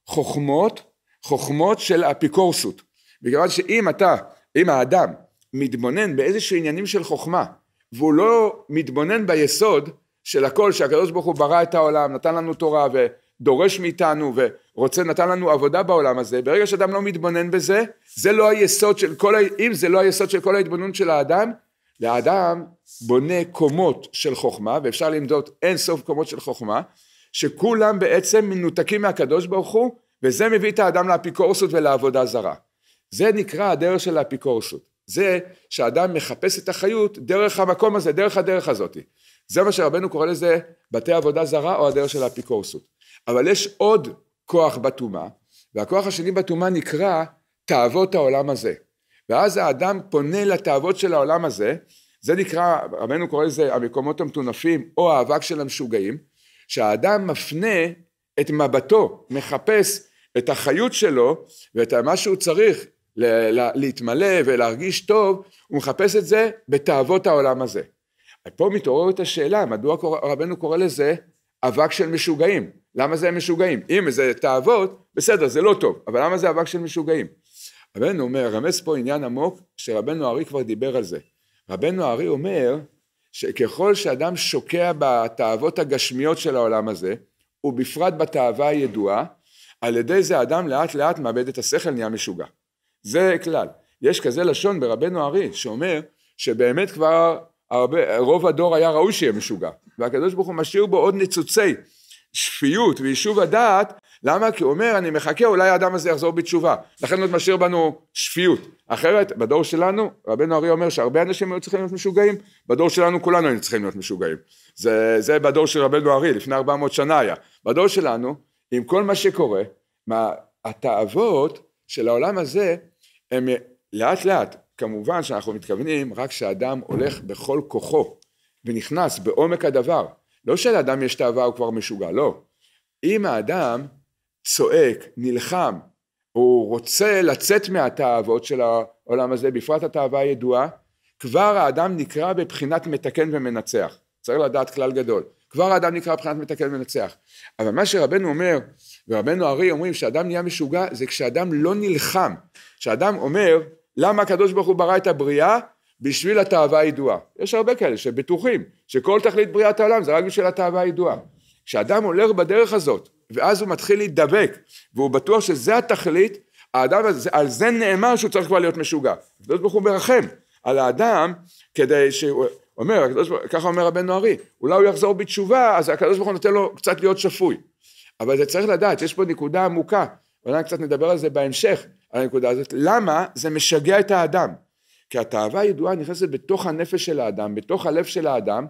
חוכמות, חוכמות של אפיקורסות. בגלל שאם אתה, אם האדם מתבונן באיזשהו עניינים של חוכמה והוא לא מתבונן ביסוד של הכל שהקדוש ברוך הוא ברא את העולם, נתן לנו תורה ו... דורש מאיתנו ורוצה, נתן לנו עבודה בעולם הזה, ברגע שאדם לא מתבונן בזה, זה לא היסוד של כל, ה... אם זה לא היסוד של כל ההתבוננות של האדם, לאדם בונה קומות של חוכמה, ואפשר למדוד אין סוף קומות של חוכמה, שכולם בעצם מנותקים מהקדוש ברוך הוא, וזה מביא את האדם לאפיקורסות ולעבודה זרה. זה נקרא הדרך של האפיקורסות. זה שאדם מחפש את החיות דרך המקום הזה, דרך הדרך הזאת. זה מה שרבנו קורא לזה בתי עבודה זרה או הדרך של האפיקורסות. אבל יש עוד כוח בטומאה, והכוח השני בטומאה נקרא תאוות העולם הזה. ואז האדם פונה לתאוות של העולם הזה, זה נקרא, רבנו קורא לזה המקומות המטונפים או האבק של המשוגעים, שהאדם מפנה את מבטו, מחפש את החיות שלו ואת מה שהוא צריך להתמלא ולהרגיש טוב, הוא מחפש את זה בתאוות העולם הזה. פה מתעוררת השאלה, מדוע רבנו קורא לזה אבק של משוגעים? למה זה משוגעים? אם זה תאוות, בסדר, זה לא טוב, אבל למה זה אבק של משוגעים? רבנו אומר, רמז פה עניין עמוק, שרבנו ארי כבר דיבר על זה. רבנו ארי אומר, שככל שאדם שוקע בתאוות הגשמיות של העולם הזה, ובפרט בתאווה הידועה, על ידי זה אדם לאט לאט מאבד את השכל, נהיה משוגע. זה כלל. יש כזה לשון ברבנו ארי, שאומר שבאמת כבר הרבה, רוב הדור היה ראוי שיהיה משוגע, והקדוש ברוך הוא משאיר בו עוד ניצוצי שפיות ויישוב הדעת, למה? כי הוא אומר, אני מחכה, אולי האדם הזה יחזור בתשובה. לכן עוד משאיר בנו שפיות. אחרת, בדור שלנו, רבנו אריה אומר שהרבה אנשים היו צריכים להיות משוגעים, בדור שלנו כולנו היינו צריכים להיות משוגעים. זה, זה בדור של רבנו אריה, לפני 400 שנה היה. בדור שלנו, עם כל מה שקורה, מה, התאוות של העולם הזה, הם לאט לאט, כמובן שאנחנו מתכוונים רק כשאדם הולך בכל כוחו ונכנס בעומק הדבר, לא שלאדם יש תאווה הוא כבר משוגע, לא. אם האדם צועק, נלחם, הוא רוצה לצאת מהתאוות של העולם הזה, בפרט התאווה הידועה, כבר האדם נקרא בבחינת מתקן ומנצח. צריך לדעת כלל גדול. כבר האדם נקרא בבחינת מתקן ומנצח. אבל מה שרבנו אומר, ורבנו ארי אומרים שאדם נהיה משוגע, זה כשאדם לא נלחם. כשאדם אומר, למה הקדוש ברוך הוא ברא את הבריאה? בשביל התאווה הידועה. יש הרבה כאלה שבטוחים שכל תכלית בריאת העולם זה רק בשביל התאווה הידועה. כשאדם הולך בדרך הזאת, ואז הוא מתחיל להידבק, והוא בטוח שזה התכלית, האדם הזה, על זה נאמר שהוא צריך כבר להיות משוגע. הקדוש ברוך הוא מרחם על האדם כדי שהוא... אומר, הקדוש, ברוך הוא, ככה אומר הבן נוערי, אולי הוא יחזור בתשובה, אז הקדוש ברוך הוא נותן לו קצת להיות שפוי. אבל זה צריך לדעת, יש פה נקודה עמוקה, ואולי קצת נדבר על זה בהמשך, על הנקודה הזאת, למה זה משגע את האדם. כי התאווה הידועה נכנסת בתוך הנפש של האדם, בתוך הלב של האדם,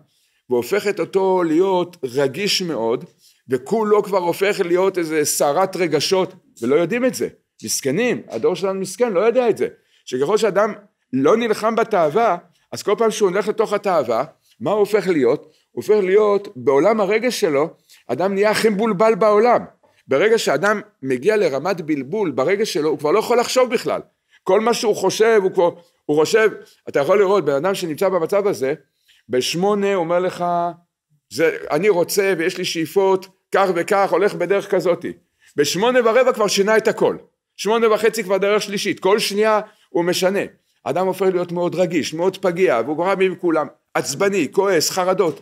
והופכת אותו להיות רגיש מאוד, וכולו כבר הופך להיות איזה סערת רגשות, ולא יודעים את זה. מסכנים, הדור שלנו מסכן, לא יודע את זה. שככל שאדם לא נלחם בתאווה, אז כל פעם שהוא הולך לתוך התאווה, מה הוא הופך להיות? הוא הופך להיות, בעולם הרגש שלו, אדם נהיה הכי מבולבל בעולם. ברגע שאדם מגיע לרמת בלבול ברגש שלו, הוא כבר לא יכול לחשוב בכלל. כל מה שהוא חושב, הוא כבר, הוא חושב, אתה יכול לראות, בן אדם שנמצא במצב הזה, בשמונה אומר לך, זה, אני רוצה ויש לי שאיפות, כך וכך, הולך בדרך כזאתי. בשמונה ורבע כבר שינה את הכל. שמונה וחצי כבר דרך שלישית. כל שנייה הוא משנה. אדם הופך להיות מאוד רגיש, מאוד פגיע, והוא גורם עם כולם, עצבני, כועס, חרדות.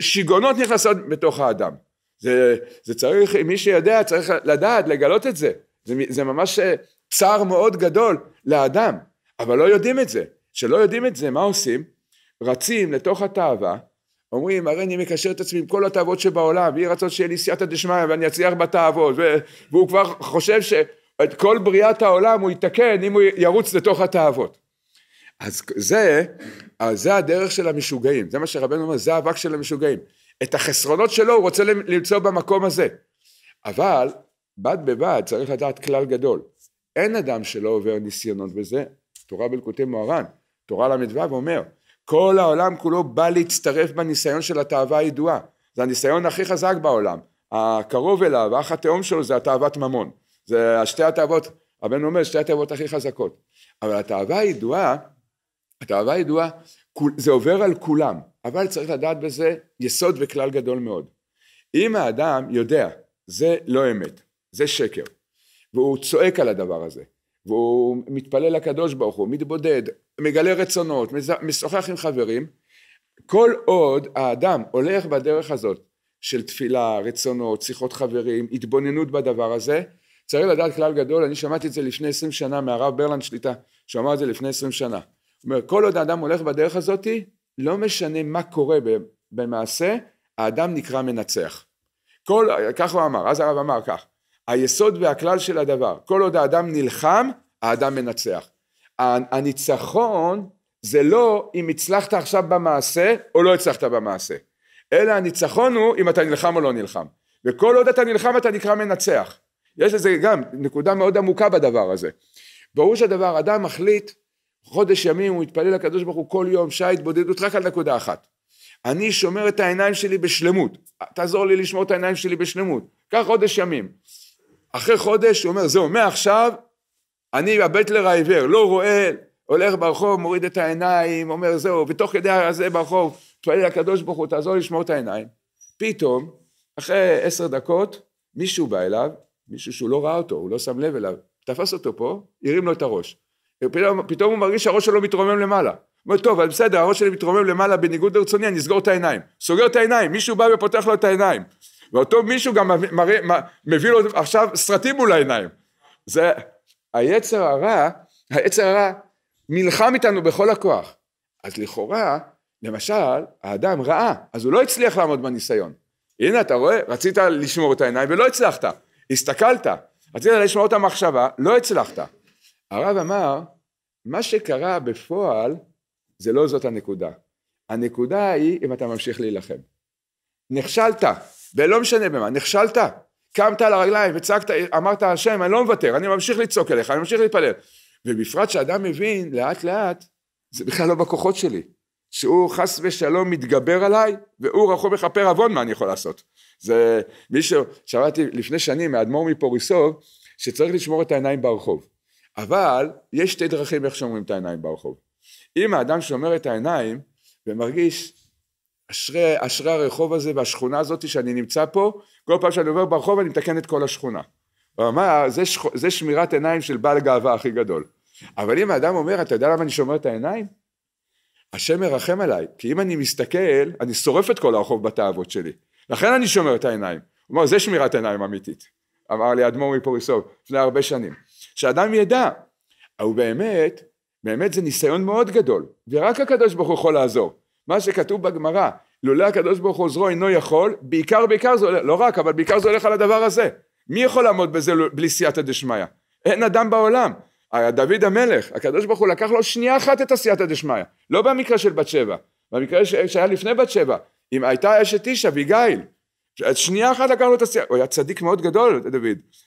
שיגעונות נכנסות בתוך האדם. זה, זה צריך, מי שיודע צריך לדעת, לגלות את זה. זה, זה ממש אה, צער מאוד גדול לאדם. אבל לא יודעים את זה. כשלא יודעים את זה, מה עושים? רצים לתוך התאווה, אומרים, הרי אני מקשר את עצמי עם כל התאוות שבעולם, ויהי רצון שיהיה לי סייעתא דשמיא ואני אצליח בתאוות, והוא כבר חושב שאת כל בריאת העולם הוא יתקן אם הוא ירוץ לתוך התאוות. אז זה, אז זה הדרך של המשוגעים, זה מה שרבנו אומר, זה האבק של המשוגעים. את החסרונות שלו הוא רוצה למצוא במקום הזה. אבל בד בבד צריך לדעת כלל גדול. אין אדם שלא עובר ניסיונות בזה, תורה בלקוטי מוהר"ן, תורה ל"ו אומר, כל העולם כולו בא להצטרף בניסיון של התאווה הידועה, זה הניסיון הכי חזק בעולם, הקרוב אליו, האח התאום שלו זה התאוות ממון, זה שתי התאוות, הבן אומר שתי התאוות הכי חזקות, אבל התאווה הידועה, התאווה הידועה, זה עובר על כולם, אבל צריך לדעת בזה יסוד וכלל גדול מאוד. אם האדם יודע, זה לא אמת, זה שקר, והוא צועק על הדבר הזה, והוא מתפלל לקדוש ברוך הוא, מתבודד, מגלה רצונות, משוחח עם חברים, כל עוד האדם הולך בדרך הזאת של תפילה, רצונות, שיחות חברים, התבוננות בדבר הזה, צריך לדעת כלל גדול, אני שמעתי את זה לפני עשרים שנה מהרב ברלנד שליטה, שהוא אמר את זה לפני עשרים שנה. הוא אומר, כל עוד האדם הולך בדרך הזאת, לא משנה מה קורה במעשה, האדם נקרא מנצח. כל, כך הוא אמר, אז הרב אמר כך, היסוד והכלל של הדבר, כל עוד האדם נלחם, האדם מנצח. הניצחון זה לא אם הצלחת עכשיו במעשה או לא הצלחת במעשה, אלא הניצחון הוא אם אתה נלחם או לא נלחם. וכל עוד אתה נלחם אתה נקרא מנצח. יש לזה גם נקודה מאוד עמוקה בדבר הזה. ברור שהדבר, אדם מחליט חודש ימים הוא מתפלל לקדוש ברוך הוא כל יום, שעה התבודדות רק על נקודה אחת. אני שומר את העיניים שלי בשלמות, תעזור לי לשמור את העיניים שלי בשלמות, קח חודש ימים. אחרי חודש הוא אומר, זהו, מעכשיו אני הבטלר העיוור, לא רואה, הולך ברחוב, מוריד את העיניים, אומר זהו, ותוך כדי הזה ברחוב, תפלל לקדוש ברוך הוא, תעזור לשמור את העיניים. פתאום, אחרי עשר דקות, מישהו בא אליו, מישהו שהוא לא ראה אותו, הוא לא שם לב אליו, תפס אותו פה, הרים לו את הראש. פתאום, פתאום הוא מרגיש שהראש שלו מתרומם למעלה. הוא אומר, טוב, בסדר, הראש שלי מתרומם למעלה בניגוד לרצוני, אני אסגור את העיניים. סוגר את העיניים, מישהו בא ופותח לו את העיניים. ואותו מישהו גם מראה, מביא לו עכשיו סרטים מול העיניים. זה היצר הרע, היצר הרע נלחם איתנו בכל הכוח. אז לכאורה, למשל, האדם ראה, אז הוא לא הצליח לעמוד בניסיון. הנה, אתה רואה, רצית לשמור את העיניים ולא הצלחת. הסתכלת, רצית לשמור את המחשבה, לא הצלחת. הרב אמר, מה שקרה בפועל, זה לא זאת הנקודה. הנקודה היא אם אתה ממשיך להילחם. נכשלת, ולא משנה במה, נכשלת, קמת על הרגליים וצעקת, אמרת השם, אני לא מוותר, אני ממשיך לצעוק אליך, אני ממשיך להתפלל. ובפרט שאדם מבין, לאט לאט, זה בכלל לא בכוחות שלי. שהוא חס ושלום מתגבר עליי, והוא רחוב מכפר עוון, מה אני יכול לעשות? זה מישהו, שמעתי לפני שנים מאדמו"ר מפוריסוב, שצריך לשמור את העיניים ברחוב. אבל יש שתי דרכים איך שומרים את העיניים ברחוב. אם האדם שומר את העיניים ומרגיש אשרי, אשרי הרחוב הזה והשכונה הזאת שאני נמצא פה, כל פעם שאני עובר ברחוב אני מתקן את כל השכונה. הוא אמר, זה, שכ... זה שמירת עיניים של בעל גאווה הכי גדול. אבל אם האדם אומר, אתה יודע למה אני שומר את העיניים? השם מרחם עליי, כי אם אני מסתכל, אני שורף את כל הרחוב בתאוות שלי. לכן אני שומר את העיניים. הוא אומר, זה שמירת עיניים אמיתית. אמר לי אדמו"ר מפוריסוב לפני הרבה שנים. שאדם ידע, הוא באמת, באמת זה ניסיון מאוד גדול, ורק הקדוש ברוך הוא יכול לעזור. מה שכתוב בגמרא, לולא הקדוש ברוך הוא עוזרו אינו יכול, בעיקר בעיקר זה, הולך, לא רק, אבל בעיקר זה הולך על הדבר הזה. מי יכול לעמוד בזה לא, בלי סייעתא דשמיא? אין אדם בעולם. אה, דוד המלך, הקדוש ברוך הוא לקח לו שנייה אחת את הסייעתא דשמיא, לא במקרה של בת שבע, במקרה שהיה לפני בת שבע, אם הייתה אשת איש, אביגיל, שנייה אחת לקח לו את הסייעתא, הוא היה צדיק מאוד גדול, דוד,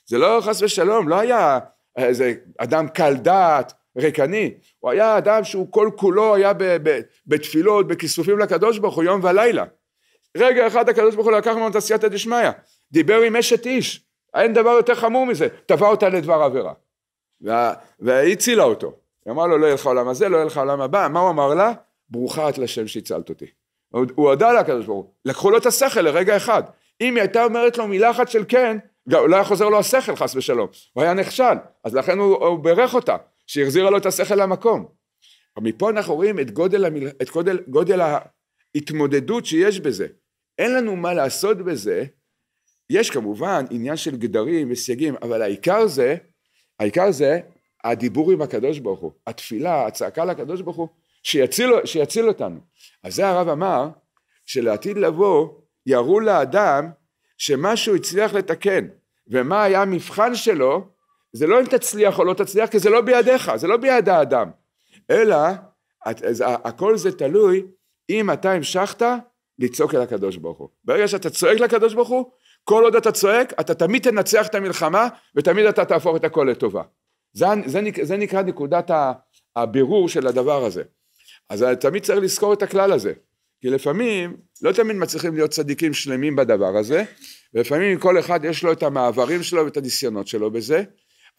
זה לא חס ושלום, לא היה איזה אדם קל דעת, ריקני, הוא היה אדם שהוא כל כולו היה ב, ב, בתפילות, בכיסופים לקדוש ברוך הוא יום ולילה. רגע אחד הקדוש ברוך הוא לקח ממנו את הסייעתא דשמיא, דיבר עם אשת איש, אין דבר יותר חמור מזה, טבע אותה לדבר עבירה. וה, והיא הצילה אותו, היא אמרה לו לא יהיה לך עולם הזה, לא יהיה לך עולם הבא, מה הוא אמר לה? ברוכה את לשם שהצלת אותי. הוא, הוא הודה לקדוש ברוך הוא, לקחו לו את השכל לרגע אחד. אם היא הייתה אומרת לו מילה אחת של כן, לא היה חוזר לו השכל חס ושלום, הוא היה נכשל, אז לכן הוא, הוא בירך אותה, שהחזירה לו את השכל למקום. מפה אנחנו רואים את גודל, המיל... את גודל, גודל ההתמודדות שיש בזה. אין לנו מה לעשות בזה, יש כמובן עניין של גדרים וסייגים, אבל העיקר זה, העיקר זה הדיבור עם הקדוש ברוך הוא, התפילה, הצעקה לקדוש ברוך הוא, שיציל, שיציל אותנו. אז זה הרב אמר, שלעתיד לבוא, יראו לאדם שמשהו הצליח לתקן, ומה היה המבחן שלו, זה לא אם תצליח או לא תצליח, כי זה לא בידיך, זה לא ביד האדם. אלא, את, אז, הכל זה תלוי אם אתה המשכת לצעוק אל הקדוש ברוך הוא. ברגע שאתה צועק לקדוש ברוך הוא, כל עוד אתה צועק, אתה תמיד תנצח את המלחמה, ותמיד אתה תהפוך את הכל לטובה. זה, זה, זה נקרא נקודת הבירור של הדבר הזה. אז תמיד צריך לזכור את הכלל הזה. כי לפעמים, לא תמיד מצליחים להיות צדיקים שלמים בדבר הזה, ולפעמים כל אחד יש לו את המעברים שלו ואת הניסיונות שלו בזה,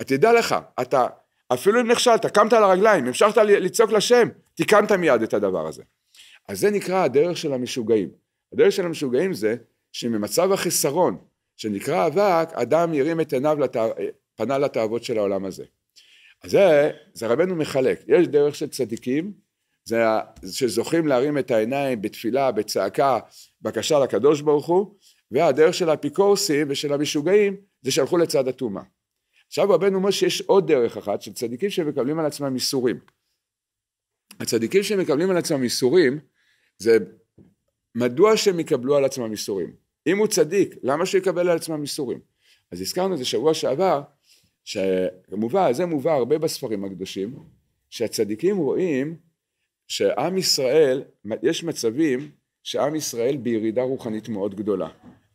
תדע לך, אתה, אפילו אם נכשלת, קמת על הרגליים, המשכת לצעוק לשם, תיקנת מיד את הדבר הזה. אז זה נקרא הדרך של המשוגעים. הדרך של המשוגעים זה שממצב החיסרון, שנקרא אבק, אדם ירים את עיניו, לת... פנה לתאוות של העולם הזה. אז זה, זה רבנו מחלק. יש דרך של צדיקים, זה, שזוכים להרים את העיניים בתפילה, בצעקה, בקשה לקדוש ברוך הוא, והדרך של האפיקורסים ושל המשוגעים, זה שהלכו לצד הטומאה. עכשיו רבנו אומר שיש עוד דרך אחת של צדיקים שמקבלים על עצמם איסורים. הצדיקים שמקבלים על עצמם איסורים זה מדוע שהם יקבלו על עצמם איסורים? אם הוא צדיק, למה שהוא יקבל על עצמם איסורים? אז הזכרנו את זה שבוע שעבר, שמובא, זה מובא הרבה בספרים הקדושים, שהצדיקים רואים שעם ישראל, יש מצבים שעם ישראל בירידה רוחנית מאוד גדולה,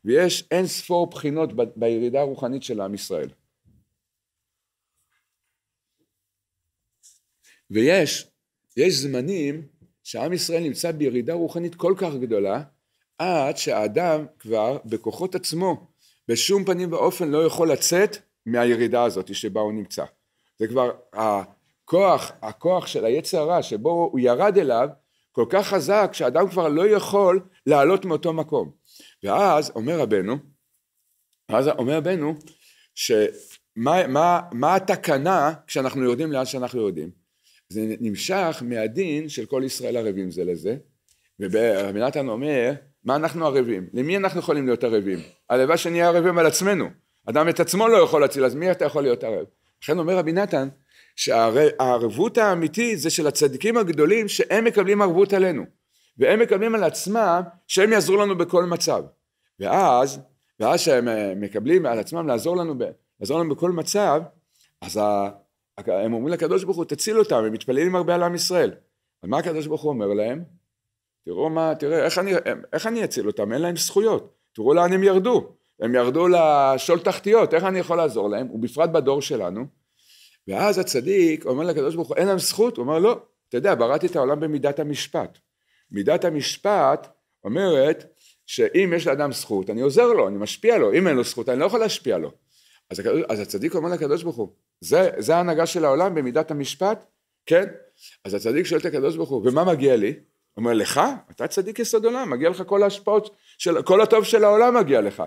ויש אין ספור בחינות בירידה הרוחנית של עם ישראל. ויש, יש זמנים שעם ישראל נמצא בירידה רוחנית כל כך גדולה, עד שהאדם כבר בכוחות עצמו, בשום פנים ואופן לא יכול לצאת מהירידה הזאת שבה הוא נמצא. זה כבר הכוח, הכוח של היצר הרע שבו הוא ירד אליו, כל כך חזק שאדם כבר לא יכול לעלות מאותו מקום. ואז אומר רבנו, אז אומר רבנו, שמה מה, מה התקנה כשאנחנו יורדים לאן שאנחנו יורדים? זה נמשך מהדין של כל ישראל ערבים זה לזה, ורבי נתן אומר, מה אנחנו ערבים? למי אנחנו יכולים להיות ערבים? הלוואי שנהיה ערבים על עצמנו. אדם את עצמו לא יכול להציל, אז מי אתה יכול להיות ערב? לכן אומר רבי נתן, שהערבות האמיתית זה של הצדיקים הגדולים שהם מקבלים ערבות עלינו. והם מקבלים על עצמם שהם יעזרו לנו בכל מצב. ואז, ואז שהם אה, מקבלים על עצמם לעזור לנו, לעזור לנו בכל מצב, אז הם אומרים לקדוש ברוך הוא, תציל אותם, הם מתפללים הרבה על עם ישראל. אבל מה הקדוש ברוך הוא אומר להם? תראו מה, תראה, איך אני, איך אני אציל אותם? אין להם זכויות. תראו לאן הם ירדו. הם ירדו לשול תחתיות, איך אני יכול לעזור להם? ובפרט בדור שלנו. ואז הצדיק אומר לקדוש ברוך הוא, אין להם זכות? הוא אומר, לא, אתה יודע, בראתי את העולם במידת המשפט. מידת המשפט אומרת שאם יש לאדם זכות, אני עוזר לו, אני משפיע לו. אם אין לו זכות, אני לא יכול להשפיע לו. אז, אז הצדיק אומר לקדוש ברוך הוא, זה, זה ההנהגה של העולם במידת המשפט, כן? אז הצדיק שואל את הקדוש ברוך הוא, ומה מגיע לי? אומר לך, אתה צדיק יסוד עולם, מגיע לך כל ההשפעות, של, כל הטוב של העולם מגיע לך.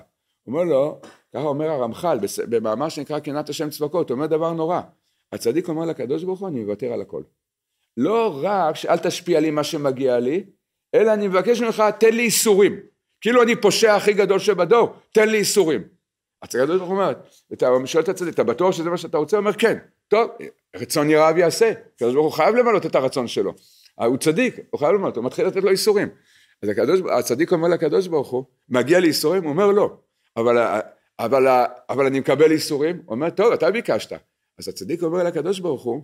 הוא אומר לו, לא. ככה אומר הרמח"ל, במאמר שנקרא קנאת השם צבקות, אומר דבר נורא. הצדיק אומר לקדוש ברוך הוא, אני מוותר על הכל. לא רק שאל תשפיע לי מה שמגיע לי, אלא אני מבקש ממך, תן לי איסורים. כאילו אני פושע הכי גדול שבדור, תן לי איסורים. הצגת דעות אומרת, אתה שואל את הצדיק, אתה בטוח שזה מה שאתה רוצה? הוא אומר כן, טוב, רצון יראב יעשה, הקדוש ברוך הוא חייב למלא את הרצון שלו, אה, הוא צדיק, הוא חייב למלות, הוא מתחיל לתת לו איסורים. אז הקדוש, הצדיק אומר לקדוש ברוך הוא, מגיע לי הוא אומר לא, אבל, אבל, אבל אני מקבל איסורים? הוא אומר, טוב, אתה ביקשת. אז הצדיק אומר לקדוש ברוך הוא,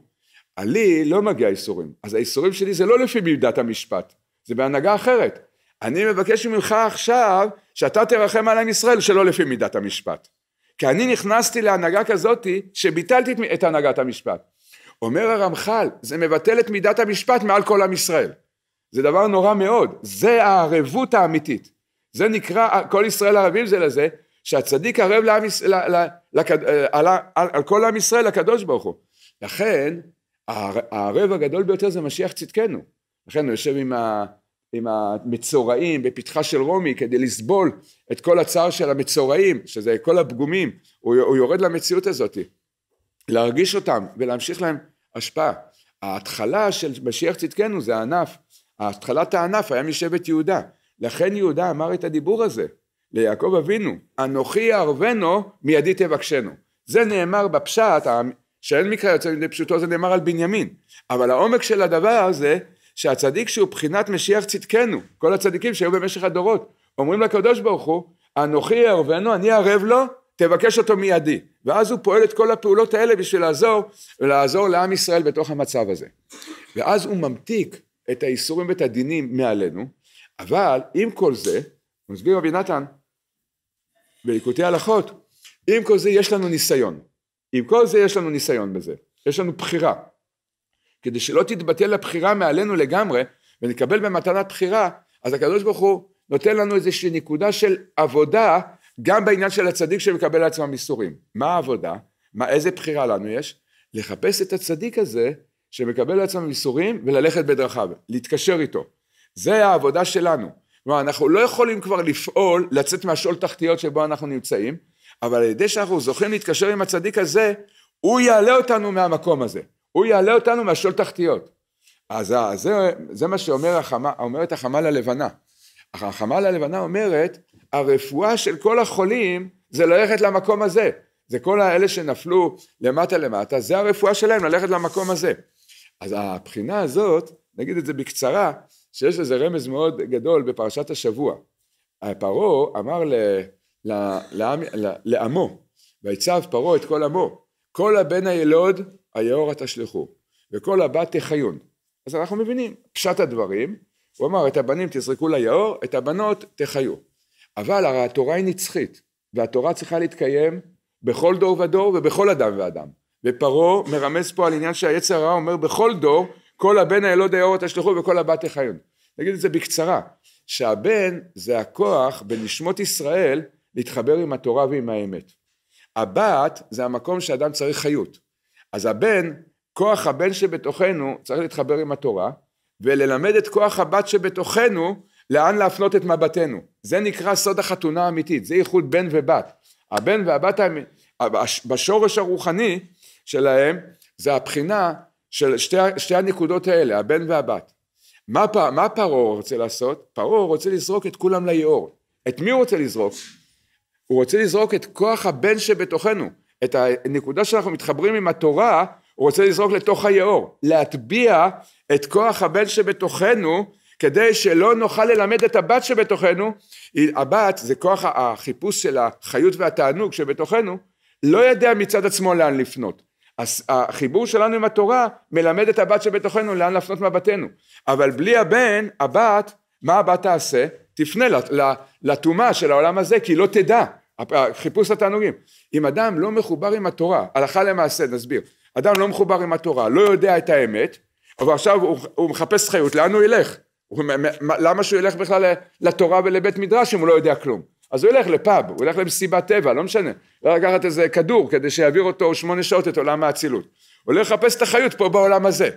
עלי לא מגיע איסורים, אז האיסורים שלי זה לא לפי מידת המשפט, זה בהנהגה אחרת. אני מבקש ממך עכשיו שאתה תרחם על עם ישראל שלא לפי מידת המשפט. כי אני נכנסתי להנהגה כזאת שביטלתי את הנהגת המשפט. אומר הרמח"ל, זה מבטל את מידת המשפט מעל כל עם ישראל. זה דבר נורא מאוד, זה הערבות האמיתית. זה נקרא, כל ישראל ערבים זה לזה, שהצדיק ערב לעם, ל, ל, לק, על, על, על כל עם ישראל לקדוש ברוך הוא. לכן הערב הגדול ביותר זה משיח צדקנו. לכן הוא יושב עם, ה, עם המצורעים בפתחה של רומי כדי לסבול את כל הצער של המצורעים, שזה כל הפגומים, הוא, הוא יורד למציאות הזאת, להרגיש אותם ולהמשיך להם השפעה. ההתחלה של משיח צדקנו זה הענף, התחלת הענף היה משבט יהודה, לכן יהודה אמר את הדיבור הזה ליעקב אבינו, אנוכי יערבנו מידי תבקשנו. זה נאמר בפשט, שאין מקרה יוצא מפשוטו זה נאמר על בנימין, אבל העומק של הדבר הזה שהצדיק שהוא בחינת משיח צדקנו, כל הצדיקים שהיו במשך הדורות, אומרים לקדוש ברוך הוא, אנוכי ערבנו, אני ערב לו, תבקש אותו מיידי. ואז הוא פועל את כל הפעולות האלה בשביל לעזור, ולעזור לעם ישראל בתוך המצב הזה. ואז הוא ממתיק את האיסורים ואת הדינים מעלינו, אבל עם כל זה, מסביר רבי נתן בליקוטי הלכות, עם כל זה יש לנו ניסיון. עם כל זה יש לנו ניסיון בזה. יש לנו בחירה. כדי שלא תתבטל הבחירה מעלינו לגמרי, ונקבל במתנה בחירה, אז הקדוש ברוך הוא נותן לנו איזושהי נקודה של עבודה, גם בעניין של הצדיק שמקבל לעצמם עצמם איסורים. מה העבודה? מה, איזה בחירה לנו יש? לחפש את הצדיק הזה שמקבל לעצמם עצמם איסורים וללכת בדרכיו, להתקשר איתו. זה העבודה שלנו. כלומר, אנחנו לא יכולים כבר לפעול, לצאת מהשאול תחתיות שבו אנחנו נמצאים, אבל על ידי שאנחנו זוכים להתקשר עם הצדיק הזה, הוא יעלה אותנו מהמקום הזה. הוא יעלה אותנו מהשול תחתיות. אז זה, זה מה שאומרת החמה, החמ"ל הלבנה. החמ"ל הלבנה אומרת, הרפואה של כל החולים זה ללכת למקום הזה. זה כל האלה שנפלו למטה למטה, זה הרפואה שלהם, ללכת למקום הזה. אז הבחינה הזאת, נגיד את זה בקצרה, שיש לזה רמז מאוד גדול בפרשת השבוע. פרעה אמר ל, ל, לעם, ל, לעמו, ויצב פרעה את כל עמו, כל הבן הילוד היאורה תשלחו, וכל הבת תחיון. אז אנחנו מבינים, פשט הדברים, הוא אמר את הבנים תזרקו ליאור, את הבנות תחיו. אבל הרי התורה היא נצחית, והתורה צריכה להתקיים בכל דור ודור ובכל אדם ואדם. ופרעה מרמז פה על עניין שהיצר הרע אומר בכל דור, כל הבן הילוד היאור תשלחו וכל הבת תחיון. נגיד את זה בקצרה, שהבן זה הכוח בנשמות ישראל להתחבר עם התורה ועם האמת. הבת זה המקום שאדם צריך חיות. אז הבן, כוח הבן שבתוכנו צריך להתחבר עם התורה וללמד את כוח הבת שבתוכנו לאן להפנות את מבטנו. זה נקרא סוד החתונה האמיתית, זה ייחוד בן ובת. הבן והבת בשורש הרוחני שלהם זה הבחינה של שתי, שתי הנקודות האלה, הבן והבת. מה, מה פרעה רוצה לעשות? פרעה רוצה לזרוק את כולם ליאור. את מי הוא רוצה לזרוק? הוא רוצה לזרוק את כוח הבן שבתוכנו. את הנקודה שאנחנו מתחברים עם התורה, הוא רוצה לזרוק לתוך היאור, להטביע את כוח הבן שבתוכנו, כדי שלא נוכל ללמד את הבת שבתוכנו, הבת זה כוח החיפוש של החיות והתענוג שבתוכנו, לא יודע מצד עצמו לאן לפנות. אז החיבור שלנו עם התורה מלמד את הבת שבתוכנו לאן להפנות מבטנו. אבל בלי הבן, הבת, מה הבת תעשה? תפנה לטומאה של העולם הזה, כי היא לא תדע. חיפוש התענוגים. אם אדם לא מחובר עם התורה, הלכה למעשה, נסביר. אדם לא מחובר עם התורה, לא יודע את האמת, אבל עכשיו הוא, הוא מחפש חיות, לאן הוא ילך? הוא, למה שהוא ילך בכלל לתורה ולבית מדרש אם הוא לא יודע כלום? אז הוא ילך לפאב, הוא ילך למסיבת טבע, לא משנה. הוא ילך לקחת איזה כדור כדי שיעביר אותו שמונה שעות את עולם האצילות. הוא הולך לחפש את החיות פה בעולם הזה.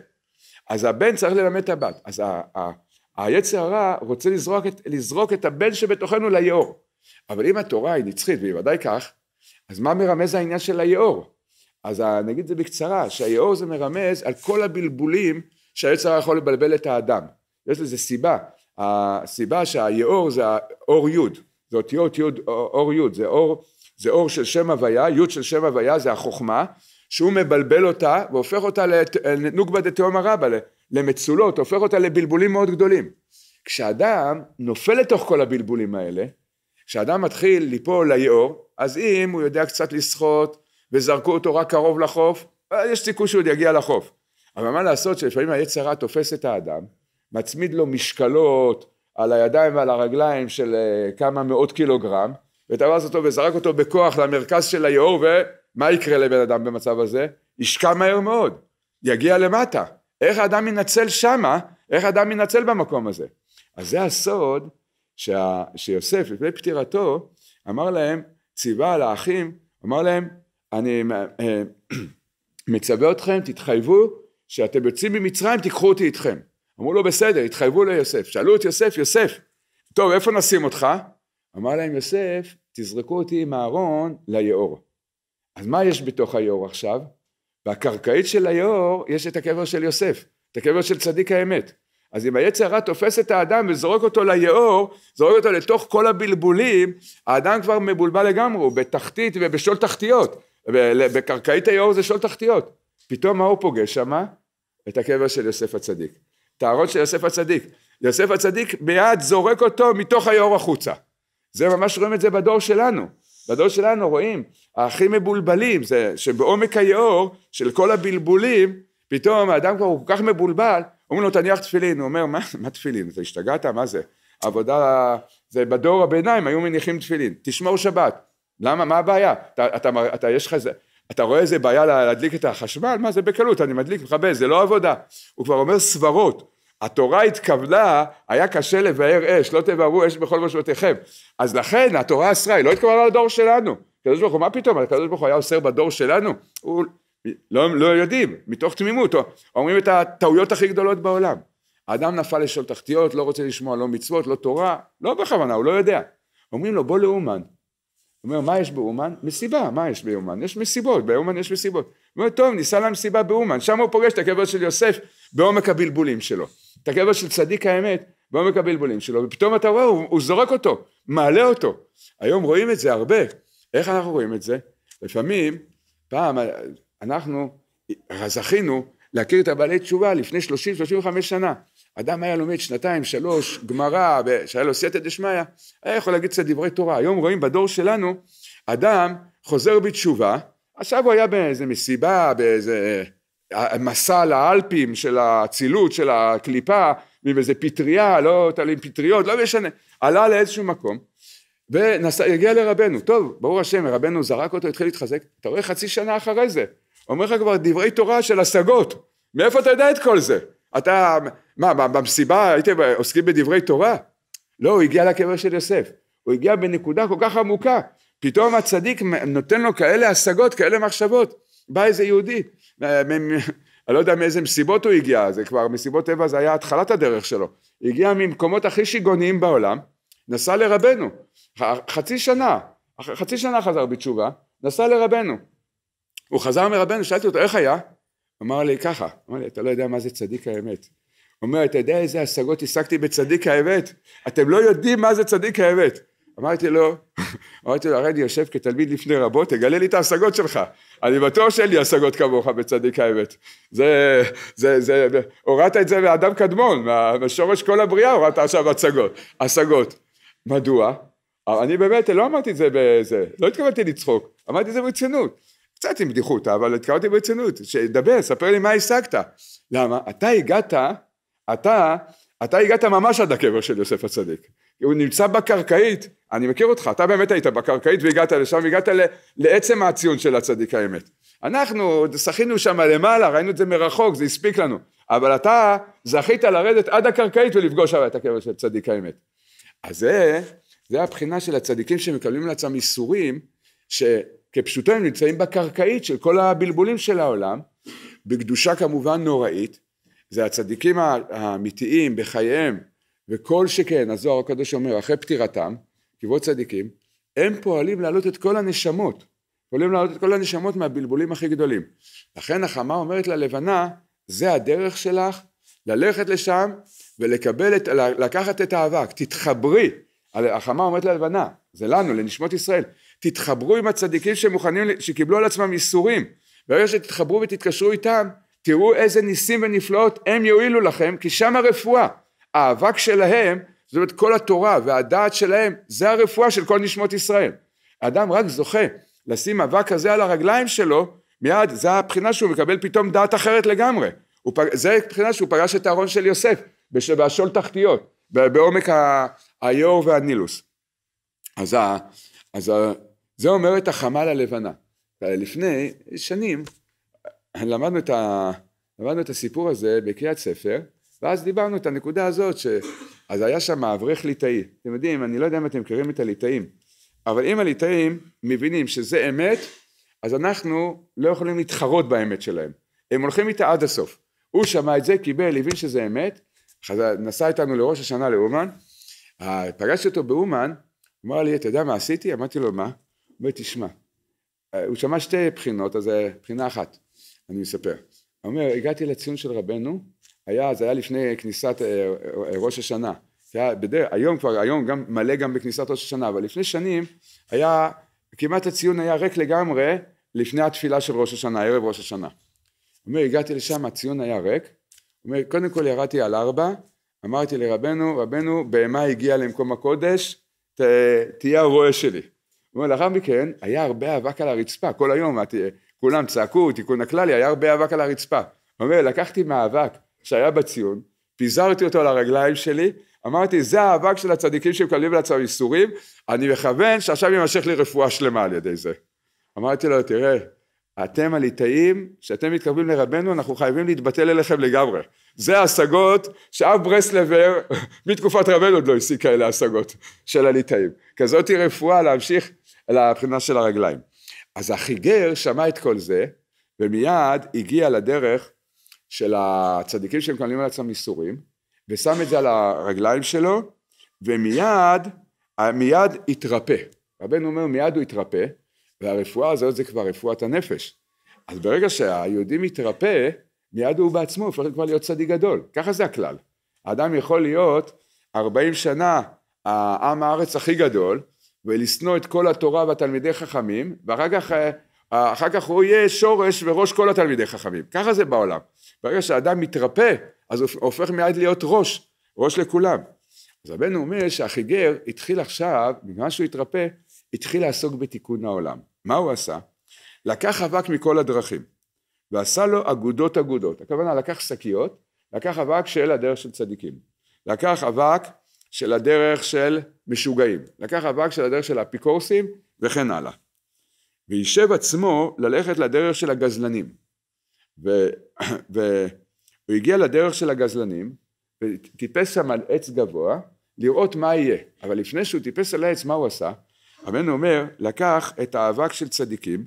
אז הבן צריך ללמד את הבת. אז ה, ה, היצר הרע רוצה לזרוק את, לזרוק את הבן שבתוכנו ליאור. אבל אם התורה היא נצחית, והיא ודאי כך, אז מה מרמז העניין של היאור? אז נגיד את זה בקצרה, שהיאור זה מרמז על כל הבלבולים שהיצר יכול לבלבל את האדם. יש לזה סיבה, הסיבה שהיאור זה האור יוד, זה אותיות יוד, אור יוד, זה אור, זה אור של שם הוויה, יוד של שם הוויה זה החוכמה, שהוא מבלבל אותה והופך אותה לנוגבה דתאומה הרבה, למצולות, הופך אותה לבלבולים מאוד גדולים. כשאדם נופל לתוך כל הבלבולים האלה, כשאדם מתחיל ליפול ליאור, אז אם הוא יודע קצת לשחות וזרקו אותו רק קרוב לחוף, אה, יש סיכוי שהוא עוד יגיע לחוף. אבל מה לעשות שלפעמים היצרה תופס את האדם, מצמיד לו משקלות על הידיים ועל הרגליים של אה, כמה מאות קילוגרם, ותפס אותו וזרק אותו בכוח למרכז של היאור, ומה יקרה לבן אדם במצב הזה? ישקע מהר מאוד, יגיע למטה. איך האדם ינצל שמה? איך האדם ינצל במקום הזה? אז זה הסוד שה, שיוסף לפני פטירתו אמר להם, ציווה על האחים, אמר להם, אני אה, מצווה אתכם, תתחייבו שאתם יוצאים ממצרים, תיקחו אותי איתכם. אמרו לו בסדר, התחייבו ליוסף. שאלו את יוסף, יוסף, טוב, איפה נשים אותך? אמר להם יוסף, תזרקו אותי עם הארון ליאור. אז מה יש בתוך היאור עכשיו? בקרקעית של היאור יש את הקבר של יוסף, את הקבר של צדיק האמת. אז אם היצר הרע תופס את האדם וזורק אותו ליאור, זורק אותו לתוך כל הבלבולים, האדם כבר מבולבל לגמרי, הוא בתחתית ובשול תחתיות. בקרקעית היאור זה שול תחתיות. פתאום מה הוא פוגש שם? את הקבר של יוסף הצדיק. את של יוסף הצדיק. יוסף הצדיק מיד זורק אותו מתוך היאור החוצה. זה ממש רואים את זה בדור שלנו. בדור שלנו רואים, הכי מבולבלים, זה שבעומק היאור של כל הבלבולים, פתאום האדם כבר הוא כל כך מבולבל, אומרים לו תניח תפילין, הוא אומר מה, מה תפילין, אתה השתגעת, מה זה, עבודה, זה בדור הביניים היו מניחים תפילין, תשמור שבת, למה, מה הבעיה, אתה, אתה, אתה, אתה יש לך איזה, אתה רואה איזה בעיה להדליק את החשמל, מה זה בקלות, אני מדליק, מכבה, זה לא עבודה, הוא כבר אומר סברות, התורה התקבלה, היה קשה לבאר אש, לא תבערו אש בכל משמעותיכם. אז לכן התורה אסרה, היא לא התקבלה לדור שלנו. הקדוש ברוך הוא, מה פתאום, הקדוש ברוך הוא היה אוסר בדור שלנו? הוא לא, לא יודעים, מתוך תמימות, אומרים את הטעויות הכי גדולות בעולם. האדם נפל לשאול תחתיות, לא רוצה לשמוע לא מצוות, לא תורה, לא בכוונה, הוא לא יודע. אומרים לו בוא לאומן. הוא אומר מה יש באומן? מסיבה, מה יש באומן? יש מסיבות, באומן יש מסיבות. הוא אומר טוב ניסע למסיבה באומן, שם הוא פוגש את הקבר של יוסף בעומק הבלבולים שלו. את הקבר של צדיק האמת בעומק הבלבולים שלו, ופתאום אתה רואה, הוא, הוא זורק אותו, מעלה אותו. היום רואים את זה הרבה. איך אנחנו רואים את זה? לפעמים, פעם אנחנו אה, זכינו להכיר את הבעלי תשובה לפני שלושים, שלושים וחמש שנה. אדם היה לומד שנתיים, שלוש, גמרא, שהיה לו סייתא דשמיא, היה יכול להגיד קצת דברי תורה. היום רואים בדור שלנו, אדם חוזר בתשובה, עכשיו הוא היה באיזה מסיבה, באיזה אה, מסע לאלפים של הצילות, של הקליפה, עם איזה פטריה, לא תלוי פטריות, לא משנה, עלה לאיזשהו מקום, והגיע לרבנו, טוב, ברור השם, רבנו זרק אותו, התחיל להתחזק, אתה רואה חצי שנה אחרי זה, אומר לך כבר דברי תורה של השגות, מאיפה אתה יודע את כל זה? אתה, מה, במסיבה הייתם עוסקים בדברי תורה? לא, הוא הגיע לקבר של יוסף, הוא הגיע בנקודה כל כך עמוקה, פתאום הצדיק נותן לו כאלה השגות, כאלה מחשבות, בא איזה יהודי, אה, אני לא יודע מאיזה מסיבות הוא הגיע, זה כבר מסיבות טבע זה היה התחלת הדרך שלו, הגיע ממקומות הכי שיגעוניים בעולם, נסע לרבנו, חצי שנה, חצי שנה חזר בתשובה, נסע לרבנו, הוא חזר מרבנו, שאלתי אותו, איך היה? אמר לי, ככה. אמר לי, אתה לא יודע מה זה צדיק האמת. הוא אומר, אתה יודע איזה השגות השגתי בצדיק האמת? אתם לא יודעים מה זה צדיק האמת. אמרתי לו, אמרתי לו, הרי אני יושב כתלמיד לפני רבו, תגלה לי את ההשגות שלך. אני בטוח שאין לי השגות כמוך בצדיק האמת. זה, זה, זה, הורדת את זה מאדם קדמון, משורש כל הבריאה הורדת עכשיו הצגות, השגות. מדוע? אני באמת לא אמרתי את זה בזה, לא התכוונתי לצחוק, אמרתי את זה ברצינות. קצת עם בדיחותא, אבל התקראתי ברצינות, שדבר, ספר לי מה השגת. למה? אתה הגעת, אתה, אתה הגעת ממש עד הקבר של יוסף הצדיק. הוא נמצא בקרקעית, אני מכיר אותך, אתה באמת היית בקרקעית והגעת לשם, הגעת ל, לעצם הציון של הצדיק האמת. אנחנו שחינו שם למעלה, ראינו את זה מרחוק, זה הספיק לנו. אבל אתה זכית לרדת עד הקרקעית ולפגוש עליה את הקבר של צדיק האמת. אז זה, זה הבחינה של הצדיקים שמקבלים לעצמם איסורים, ש... כפשוטו הם נמצאים בקרקעית של כל הבלבולים של העולם, בקדושה כמובן נוראית, זה הצדיקים האמיתיים בחייהם, וכל שכן הזוהר הקדוש אומר אחרי פטירתם, כבוד צדיקים, הם פועלים להעלות את כל הנשמות, פועלים להעלות את כל הנשמות מהבלבולים הכי גדולים. לכן החמה אומרת ללבנה, זה הדרך שלך ללכת לשם ולקבל, את, לקחת את האבק, תתחברי, החמה אומרת ללבנה, זה לנו, לנשמות ישראל, תתחברו עם הצדיקים שמוכנים, שקיבלו על עצמם איסורים. ברגע שתתחברו ותתקשרו איתם, תראו איזה ניסים ונפלאות הם יועילו לכם, כי שם הרפואה. האבק שלהם, זאת אומרת כל התורה והדעת שלהם, זה הרפואה של כל נשמות ישראל. אדם רק זוכה לשים אבק כזה על הרגליים שלו, מיד, זה הבחינה שהוא מקבל פתאום דעת אחרת לגמרי. פג... זה הבחינה שהוא פגש את הארון של יוסף, בש... בשול תחתיות, בעומק היאור והנילוס. אז, ה... אז ה... זה אומרת החמ"ל הלבנה. לפני שנים למדנו את, ה... למדנו את הסיפור הזה בקריאת ספר, ואז דיברנו את הנקודה הזאת, ש... אז היה שם אברך ליטאי. אתם יודעים, אני לא יודע אם אתם מכירים את הליטאים, אבל אם הליטאים מבינים שזה אמת, אז אנחנו לא יכולים להתחרות באמת שלהם. הם הולכים איתה עד הסוף. הוא שמע את זה, קיבל, הבין שזה אמת, נסע איתנו לראש השנה לאומן, אה, פגשתי אותו באומן, אמר לי, אתה יודע מה עשיתי? אמרתי לו, מה? אומר תשמע, אה, הוא שמע שתי בחינות, אז אה, בחינה אחת, אני מספר. הוא אומר, הגעתי לציון של רבנו, היה, זה היה לפני כניסת אה, ראש השנה. היה בדרך, היום כבר, היום גם מלא גם בכניסת ראש השנה, אבל לפני שנים היה, כמעט הציון היה ריק לגמרי לפני התפילה של ראש השנה, ערב ראש השנה. הוא אומר, הגעתי לשם, הציון היה ריק. הוא אומר, קודם כל ירדתי על ארבע, אמרתי לרבנו, רבנו, בהמה הגיעה למקום הקודש, ת, תהיה הרועה שלי. אומר לאחר מכן היה הרבה אבק על הרצפה, כל היום את, אה, כולם צעקו, תיקון הכללי, היה הרבה אבק על הרצפה. הוא אומר, לקחתי מהאבק שהיה בציון, פיזרתי אותו על הרגליים שלי, אמרתי, זה האבק של הצדיקים שמקבלים על עצמם איסורים, אני מכוון שעכשיו יימשך לי רפואה שלמה על ידי זה. אמרתי לו, תראה, אתם הליטאים, כשאתם מתקרבים לרבנו, אנחנו חייבים להתבטל אליכם לגמרי. זה ההשגות שאף ברסלבר מתקופת רבנו עוד לא השיג כאלה השגות של הליטאים. כזאת רפואה להמשיך אלא הבחינה של הרגליים. אז החיגר שמע את כל זה, ומיד הגיע לדרך של הצדיקים שמקבלים על עצמם איסורים, ושם את זה על הרגליים שלו, ומיד, מיד התרפא. רבנו אומר מיד הוא התרפא, והרפואה הזאת זה כבר רפואת הנפש. אז ברגע שהיהודי מתרפא, מיד הוא בעצמו הופך כבר להיות צדיק גדול. ככה זה הכלל. האדם יכול להיות 40 שנה העם אה, הארץ הכי גדול, ולשנוא את כל התורה והתלמידי חכמים, ואחר כך, אה, אחר כך הוא יהיה שורש וראש כל התלמידי חכמים. ככה זה בעולם. ברגע שאדם מתרפא, אז הוא הופך מיד להיות ראש, ראש לכולם. אז רבנו אומר שהחיגר התחיל עכשיו, בגלל שהוא התרפא, התחיל לעסוק בתיקון העולם. מה הוא עשה? לקח אבק מכל הדרכים, ועשה לו אגודות אגודות. הכוונה, לקח שקיות, לקח אבק של הדרך של צדיקים. לקח אבק של הדרך של משוגעים, לקח אבק של הדרך של האפיקורסים וכן הלאה. ויישב עצמו ללכת לדרך של הגזלנים. והוא הגיע לדרך של הגזלנים וטיפס שם על עץ גבוה לראות מה יהיה, אבל לפני שהוא טיפס על העץ מה הוא עשה? רבנו אומר לקח את האבק של צדיקים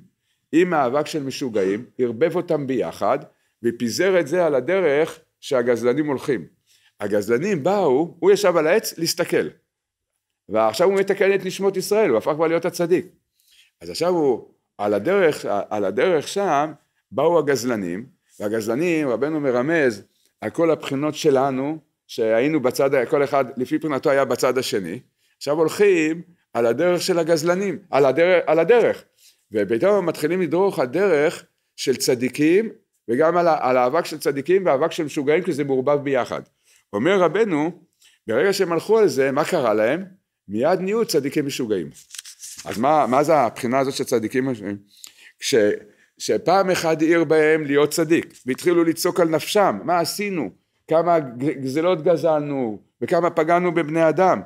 עם האבק של משוגעים, ערבב אותם ביחד ופיזר את זה על הדרך שהגזלנים הולכים הגזלנים באו, הוא ישב על העץ להסתכל. ועכשיו הוא מתקן את נשמות ישראל, הוא הפך כבר להיות הצדיק. אז עכשיו הוא, על הדרך, על הדרך שם, באו הגזלנים, והגזלנים, רבנו מרמז, על כל הבחינות שלנו, שהיינו בצד, כל אחד לפי בחינתו היה בצד השני, עכשיו הולכים על הדרך של הגזלנים, על הדרך, על הדרך. ופתאום מתחילים לדרוך על דרך של צדיקים, וגם על, על האבק של צדיקים והאבק של משוגעים, כי זה מעורבב ביחד. אומר רבנו, ברגע שהם הלכו על זה, מה קרה להם? מיד נהיו צדיקים משוגעים. אז מה, מה זה הבחינה הזאת של צדיקים משוגעים? כש, שפעם אחת העיר בהם להיות צדיק, והתחילו לצעוק על נפשם, מה עשינו? כמה גזלות גזלנו, וכמה פגענו בבני אדם.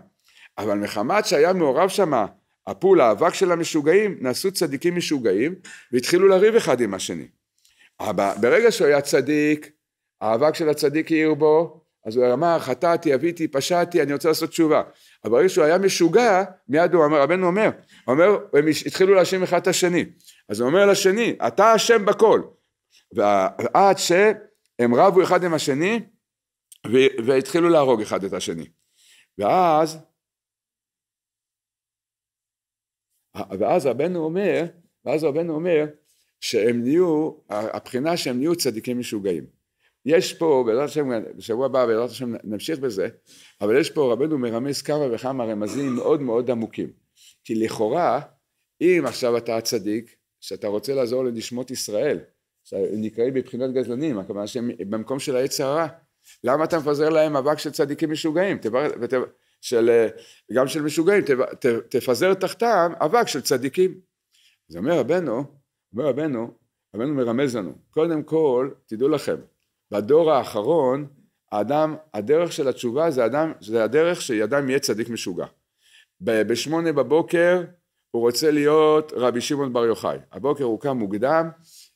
אבל מחמת שהיה מעורב שמה הפול, האבק של המשוגעים, נעשו צדיקים משוגעים, והתחילו לריב אחד עם השני. אבל ברגע שהוא היה צדיק, האבק של הצדיק העיר בו, אז הוא אמר, חטאתי, אביתי, פשעתי, אני רוצה לעשות תשובה. אבל ברגע שהוא היה משוגע, מיד הוא אמר, רבנו אומר, אומר, הם התחילו להאשים אחד את השני. אז הוא אומר לשני, אתה אשם בכל. ועד שהם רבו אחד עם השני, והתחילו להרוג אחד את השני. ואז, ואז רבנו אומר, ואז רבנו אומר, שהם נהיו, הבחינה שהם נהיו צדיקים משוגעים. יש פה, בעזרת השם, בשבוע הבא בעזרת השם נמשיך בזה, אבל יש פה רבנו מרמז כמה וכמה רמזים מאוד מאוד עמוקים. כי לכאורה, אם עכשיו אתה הצדיק, שאתה רוצה לעזור לנשמות ישראל, שנקראים מבחינת גזלנים, הכוונה שהם במקום של העץ הרע, למה אתה מפזר להם אבק של צדיקים משוגעים? תבר, ות, של, גם של משוגעים, תבר, תפזר תחתם אבק של צדיקים. אז אומר רבנו, אומר רבנו, רבנו מרמז לנו, קודם כל, תדעו לכם, בדור האחרון, האדם, הדרך של התשובה זה, אדם, זה הדרך שאדם יהיה צדיק משוגע. בשמונה בבוקר הוא רוצה להיות רבי שמעון בר יוחאי. הבוקר הוא קם מוקדם,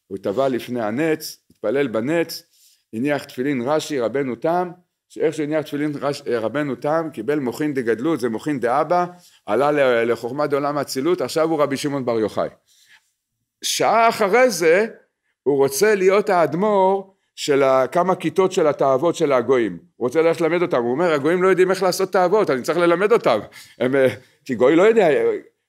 הוא טבע לפני הנץ, התפלל בנץ, הניח תפילין רש"י רבנו תם, שאיך שהניח תפילין רש, אה, רבנו תם, קיבל מוחין דגדלות, זה מוחין דאבא, עלה לחוכמת עולם האצילות, עכשיו הוא רבי שמעון בר יוחאי. שעה אחרי זה הוא רוצה להיות האדמו"ר של כמה כיתות של התאוות של הגויים. הוא רוצה ללכת ללמד אותם, הוא אומר, הגויים לא יודעים איך לעשות תאוות, אני צריך ללמד אותם. הם, אה, כי גוי לא יודע,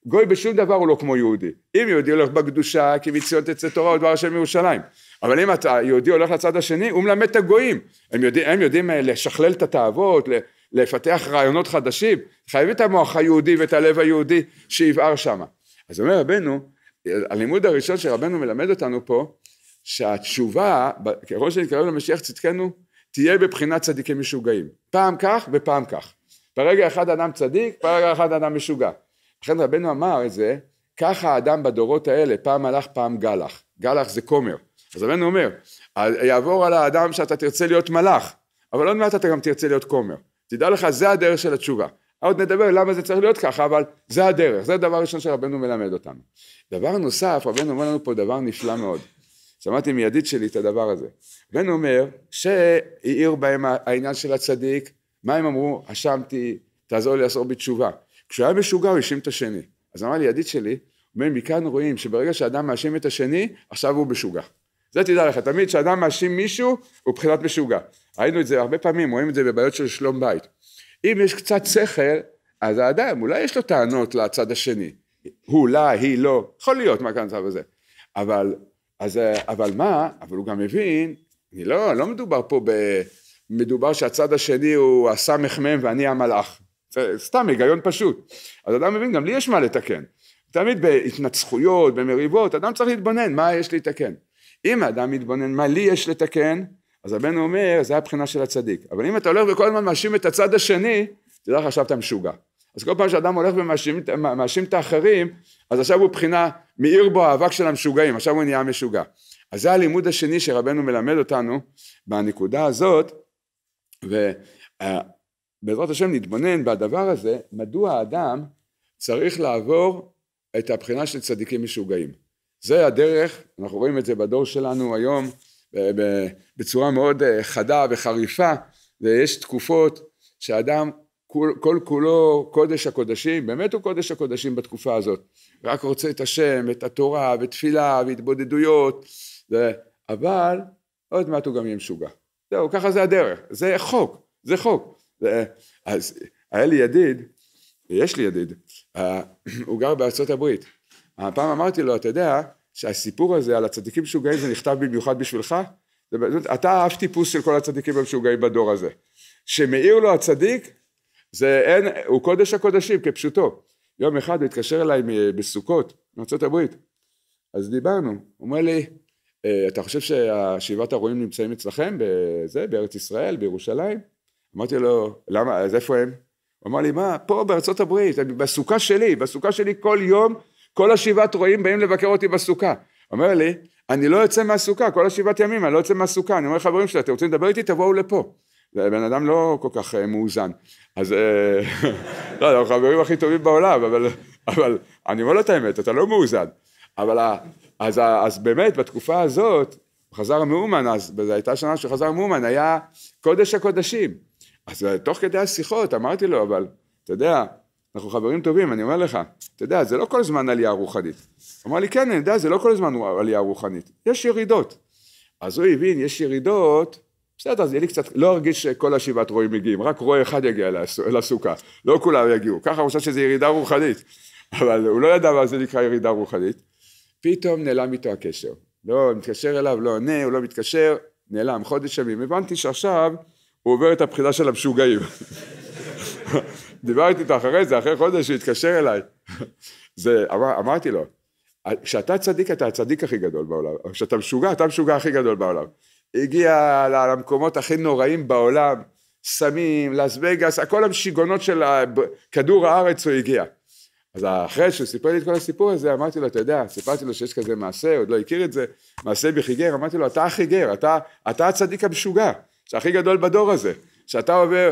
גוי בשום דבר הוא לא כמו יהודי. אם יהודי הולך בקדושה, כי מציון תצא תורה ודבר השם מירושלים. אבל אם אתה, יהודי הולך לצד השני, הוא מלמד את הגויים. הם יודעים, הם יודעים אה, לשכלל את התאוות, לפתח רעיונות חדשים. חייבים את המוח היהודי ואת הלב היהודי שיבער שם. אז אומר רבנו, אה, הלימוד הראשון שרבנו מלמד אותנו פה, שהתשובה, ככל שנתקרב למשיח צדקנו, תהיה בבחינת צדיקים משוגעים. פעם כך ופעם כך. ברגע אחד אדם צדיק, ברגע אחד אדם משוגע. לכן רבנו אמר את זה, ככה האדם בדורות האלה, פעם הלך פעם גלח. גלח זה כומר. אז רבנו אומר, יעבור על האדם שאתה תרצה להיות מלאך, אבל עוד מעט אתה גם תרצה להיות כומר. תדע לך, זה הדרך של התשובה. עוד נדבר למה זה צריך להיות ככה, אבל זה הדרך, זה הדבר הראשון שרבנו מלמד אותנו. דבר נוסף, רבנו אומר לנו פה דבר נפלא מאוד. שמעתי מידיד שלי את הדבר הזה. בן אומר שהעיר בהם העניין של הצדיק, מה הם אמרו? אשמתי, תעזור לי לעשות בתשובה. כשהוא היה משוגע הוא האשים את השני. אז אמר לי ידיד שלי, אומר מכאן רואים שברגע שאדם מאשים את השני, עכשיו הוא משוגע. זה תדע לך, תמיד כשאדם מאשים מישהו, הוא בחינת משוגע. ראינו את זה הרבה פעמים, רואים את זה בבעיות של שלום בית. אם יש קצת שכל, אז האדם, אולי יש לו טענות לצד השני. הוא, לה, היא, לא, יכול להיות מה כאן זה. הזה. אבל אז אה, אבל מה, אבל הוא גם מבין, אני לא, לא מדובר פה ב... מדובר שהצד השני הוא הסמ"ם ואני המלאך. זה סתם היגיון פשוט. אז אדם מבין, גם לי יש מה לתקן. תמיד בהתנצחויות, במריבות, אדם צריך להתבונן, מה יש לתקן. אם האדם מתבונן, מה לי יש לתקן, אז הבן אומר, זה הבחינה של הצדיק. אבל אם אתה הולך וכל הזמן מאשים את הצד השני, תדע לך, עכשיו אתה משוגע. אז כל פעם שאדם הולך ומאשים את האחרים, אז עכשיו הוא בחינה מאיר בו האבק של המשוגעים, עכשיו הוא נהיה משוגע. אז זה הלימוד השני שרבנו מלמד אותנו בנקודה הזאת, ובעזרת השם נתבונן בדבר הזה, מדוע האדם צריך לעבור את הבחינה של צדיקים משוגעים. זה הדרך, אנחנו רואים את זה בדור שלנו היום בצורה מאוד אה, חדה וחריפה, ויש תקופות שאדם כל, כל כולו קודש הקודשים, באמת הוא קודש הקודשים בתקופה הזאת, רק רוצה את השם, את התורה, ותפילה, והתבודדויות, ו... אבל עוד מעט הוא גם יהיה משוגע. זהו, ככה זה הדרך, זה חוק, זה חוק. ו... אז היה לי ידיד, יש לי ידיד, אה, הוא גר בארצות הברית. הפעם אמרתי לו, אתה יודע, שהסיפור הזה על הצדיקים משוגעים זה נכתב במיוחד בשבילך? אתה האב טיפוס של כל הצדיקים המשוגעים בדור הזה. שמאיר לו הצדיק, זה אין, הוא קודש הקודשים כפשוטו. יום אחד הוא התקשר אליי בסוכות, מארה"ב, אז דיברנו, הוא אומר לי, אה, אתה חושב שהשבעת הרועים נמצאים אצלכם, בזה, בארץ ישראל, בירושלים? אמרתי לו, למה, אז איפה הם? הוא אמר לי, מה, פה בארצות הברית, בסוכה שלי, בסוכה שלי כל יום, כל השבעת רועים באים לבקר אותי בסוכה. אומר לי, אני לא יוצא מהסוכה, כל השבעת ימים, אני לא יוצא מהסוכה, אני אומר לחברים שלי, אתם רוצים לדבר איתי, תבואו לפה. בן אדם לא כל כך אה, מאוזן. אז, אה, לא, אנחנו החברים הכי טובים בעולם, אבל, אבל אני אומר לו את האמת, אתה לא מאוזן. אבל אז, אז באמת בתקופה הזאת, חזר מאומן, אז זו הייתה שנה שחזר מאומן, היה קודש הקודשים. אז אה, תוך כדי השיחות אמרתי לו, אבל אתה יודע, אנחנו חברים טובים, אני אומר לך, אתה יודע, זה לא כל הזמן עלייה רוחנית. אמר לי, כן, אני יודע, זה לא כל הזמן עלייה רוחנית, יש ירידות. אז הוא הבין, יש ירידות, בסדר, אז יהיה לי קצת, לא ארגיש שכל השבעת רועים מגיעים, רק רועה אחד יגיע לסוכה, לא כולם יגיעו, ככה הוא חושב שזו ירידה רוחנית, אבל הוא לא ידע מה זה נקרא ירידה רוחנית, פתאום נעלם איתו הקשר, לא מתקשר אליו, לא עונה, הוא לא מתקשר, נעלם חודש ימים, הבנתי שעכשיו הוא עובר את הבחינה של המשוגעים. דיברתי איתו אחרי זה, אחרי חודש הוא התקשר אליי, זה, אמר, אמרתי לו, אה, כשאתה צדיק אתה הצדיק הכי גדול בעולם, כשאתה משוגע אתה המשוגע הכי גדול בעולם. הגיע למקומות הכי נוראים בעולם, סמים, לס וגאס, כל המשיגונות של כדור הארץ הוא הגיע. אז אחרי שהוא סיפר לי את כל הסיפור הזה, אמרתי לו, אתה יודע, סיפרתי לו שיש כזה מעשה, הוא עוד לא הכיר את זה, מעשה בחיגר, אמרתי לו, אתה החיגר, אתה, אתה הצדיק המשוגע, שהכי גדול בדור הזה, שאתה עובר,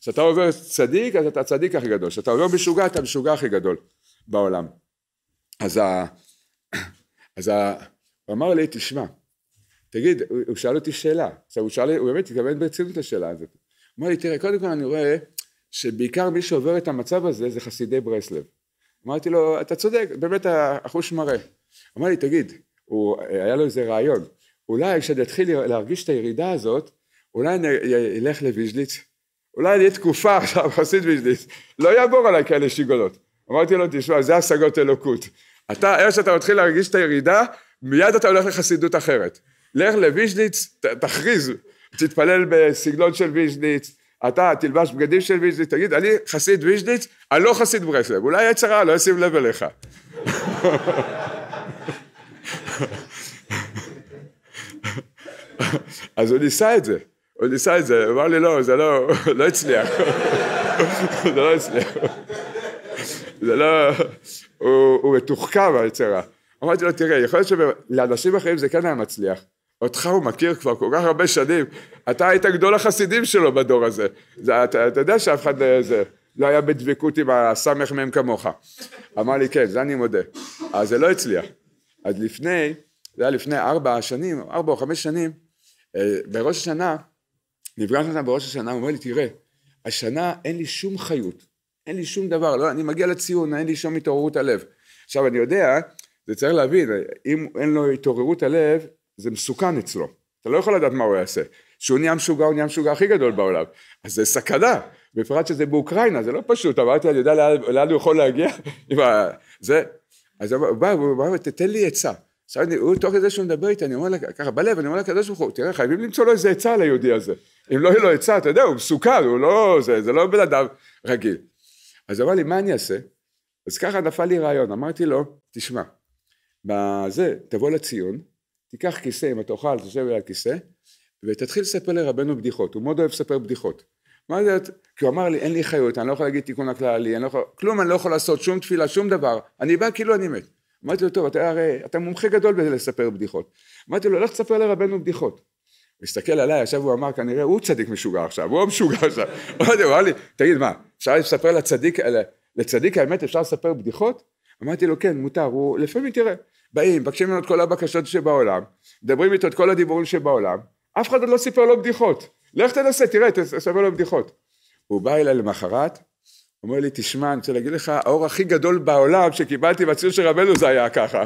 שאתה עובר צדיק, אז אתה הצדיק הכי גדול, שאתה עובר משוגע, אתה המשוגע הכי גדול בעולם. אז, ה, אז ה, הוא אמר לי, תשמע, תגיד, הוא שאל אותי שאלה, עכשיו הוא שאל, הוא באמת התכוון ברצינות לשאלה הזאת. הוא אמר לי, תראה, קודם כל אני רואה שבעיקר מי שעובר את המצב הזה זה חסידי ברסלב. אמרתי לו, אתה צודק, באמת החוש מראה. אמר לי, תגיד, הוא, היה לו איזה רעיון, אולי כשאני אתחיל להרגיש את הירידה הזאת, אולי אני אלך לוויז'ליץ, אולי אני אהיה תקופה עכשיו, חסיד וויז'ליץ, לא יעבור עליי כאלה שיגולות. אמרתי לו, תשמע, זה השגות אלוקות. אתה, איך שאתה מתחיל להרגיש את הירידה, מיד אתה הולך לחסידות אחרת. לך לוויז'ניץ, תכריז, תתפלל בסגנון של ויז'ניץ, אתה תלבש בגדים של ויז'ניץ, תגיד, אני חסיד ויז'ניץ, אני לא חסיד ברסלב, אולי יצרה לא ישים לב אליך. אז הוא ניסה את זה, הוא ניסה את זה, הוא אמר לי לא, זה לא, לא הצליח, זה לא הצליח, זה לא, הוא מתוחכם היצרה. אמרתי לו, תראה, יכול להיות שלאנשים אחרים זה כן היה מצליח, אותך הוא מכיר כבר כל כך הרבה שנים, אתה היית גדול החסידים שלו בדור הזה, זה, אתה, אתה יודע שאף אחד לא זה, לא היה בדבקות עם הסמך הסמ"ם כמוך. אמר לי כן, זה אני מודה. אז זה לא הצליח. אז לפני, זה היה לפני ארבע שנים, ארבע או חמש שנים, אה, בראש השנה, נפגשנו אותם בראש השנה, הוא אומר לי, תראה, השנה אין לי שום חיות, אין לי שום דבר, לא, אני מגיע לציון, אין לי שום התעוררות הלב. עכשיו אני יודע, זה צריך להבין, אם אין לו התעוררות הלב, זה מסוכן אצלו, אתה לא יכול לדעת מה הוא יעשה. שהוא נהיה משוגע, הוא נהיה המשוגע הכי גדול בעולם, אז זה סכנה, בפרט שזה באוקראינה, זה לא פשוט, אמרתי, אני יודע לאן הוא יכול להגיע, זה, אז הוא בא, הוא בא, תתן לי עצה. עכשיו אני, הוא תוך כדי שהוא מדבר איתי, אני אומר לה, ככה בלב, אני אומר לקדוש ברוך הוא, תראה, חייבים למצוא לו איזה עצה ליהודי הזה. אם לא יהיה לו עצה, אתה יודע, הוא מסוכן, הוא לא, זה, זה לא בן אדם רגיל. אז הוא אמר לי, מה אני אעשה? אז ככה נפל לי רעיון, אמרתי לו, תשמע, בזה, תבוא לציון, תיקח כיסא אם אתה אוכל, תשב על הכיסא, ותתחיל לספר לרבנו בדיחות, הוא מאוד אוהב לספר בדיחות. מה זה, כי הוא אמר לי, אין לי חיות, אני לא יכול להגיד תיקון הכללי, אני לא יכול, כלום אני לא יכול לעשות, שום תפילה, שום דבר, אני בא כאילו אני מת. אמרתי לו, טוב, אתה הרי, אתה מומחה גדול בזה לספר בדיחות. אמרתי לו, לך תספר לרבנו בדיחות. הוא הסתכל עליי, עכשיו הוא אמר, כנראה הוא צדיק משוגע עכשיו, הוא המשוגע לא עכשיו. הוא אמר לי, תגיד, מה, אפשר לספר לצדיק, אה, לצדיק האמת אפשר לספר בדיחות? אמרתי לו, כן, מותר, הוא, לפעמים תראה, באים, מבקשים ממנו את כל הבקשות שבעולם, מדברים איתו את כל הדיבורים שבעולם, אף אחד עוד לא סיפר לו בדיחות. לך תנסה, תראה, תספר לו בדיחות. הוא בא אליי למחרת, אומר לי, תשמע, אני רוצה להגיד לך, האור הכי גדול בעולם שקיבלתי בציור של רבנו זה היה ככה.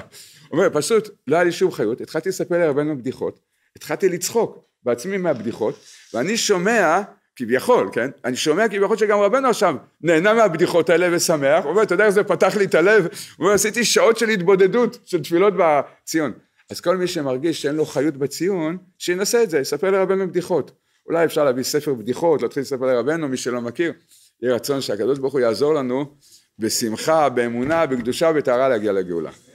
אומר, פשוט, לא היה לי שום חיות, התחלתי לספר לרבנו בדיחות, התחלתי לצחוק בעצמי מהבדיחות, ואני שומע כביכול, כן? אני שומע כביכול שגם רבנו עכשיו נהנה מהבדיחות האלה ושמח, הוא אומר, אתה יודע איך זה פתח לי את הלב? הוא אומר, עשיתי שעות של התבודדות, של תפילות בציון. אז כל מי שמרגיש שאין לו חיות בציון, שינסה את זה, יספר לרבנו בדיחות. אולי אפשר להביא ספר בדיחות, להתחיל לספר לרבנו, מי שלא מכיר. יהי רצון שהקדוש ברוך הוא יעזור לנו בשמחה, באמונה, בקדושה, ובטהרה להגיע לגאולה.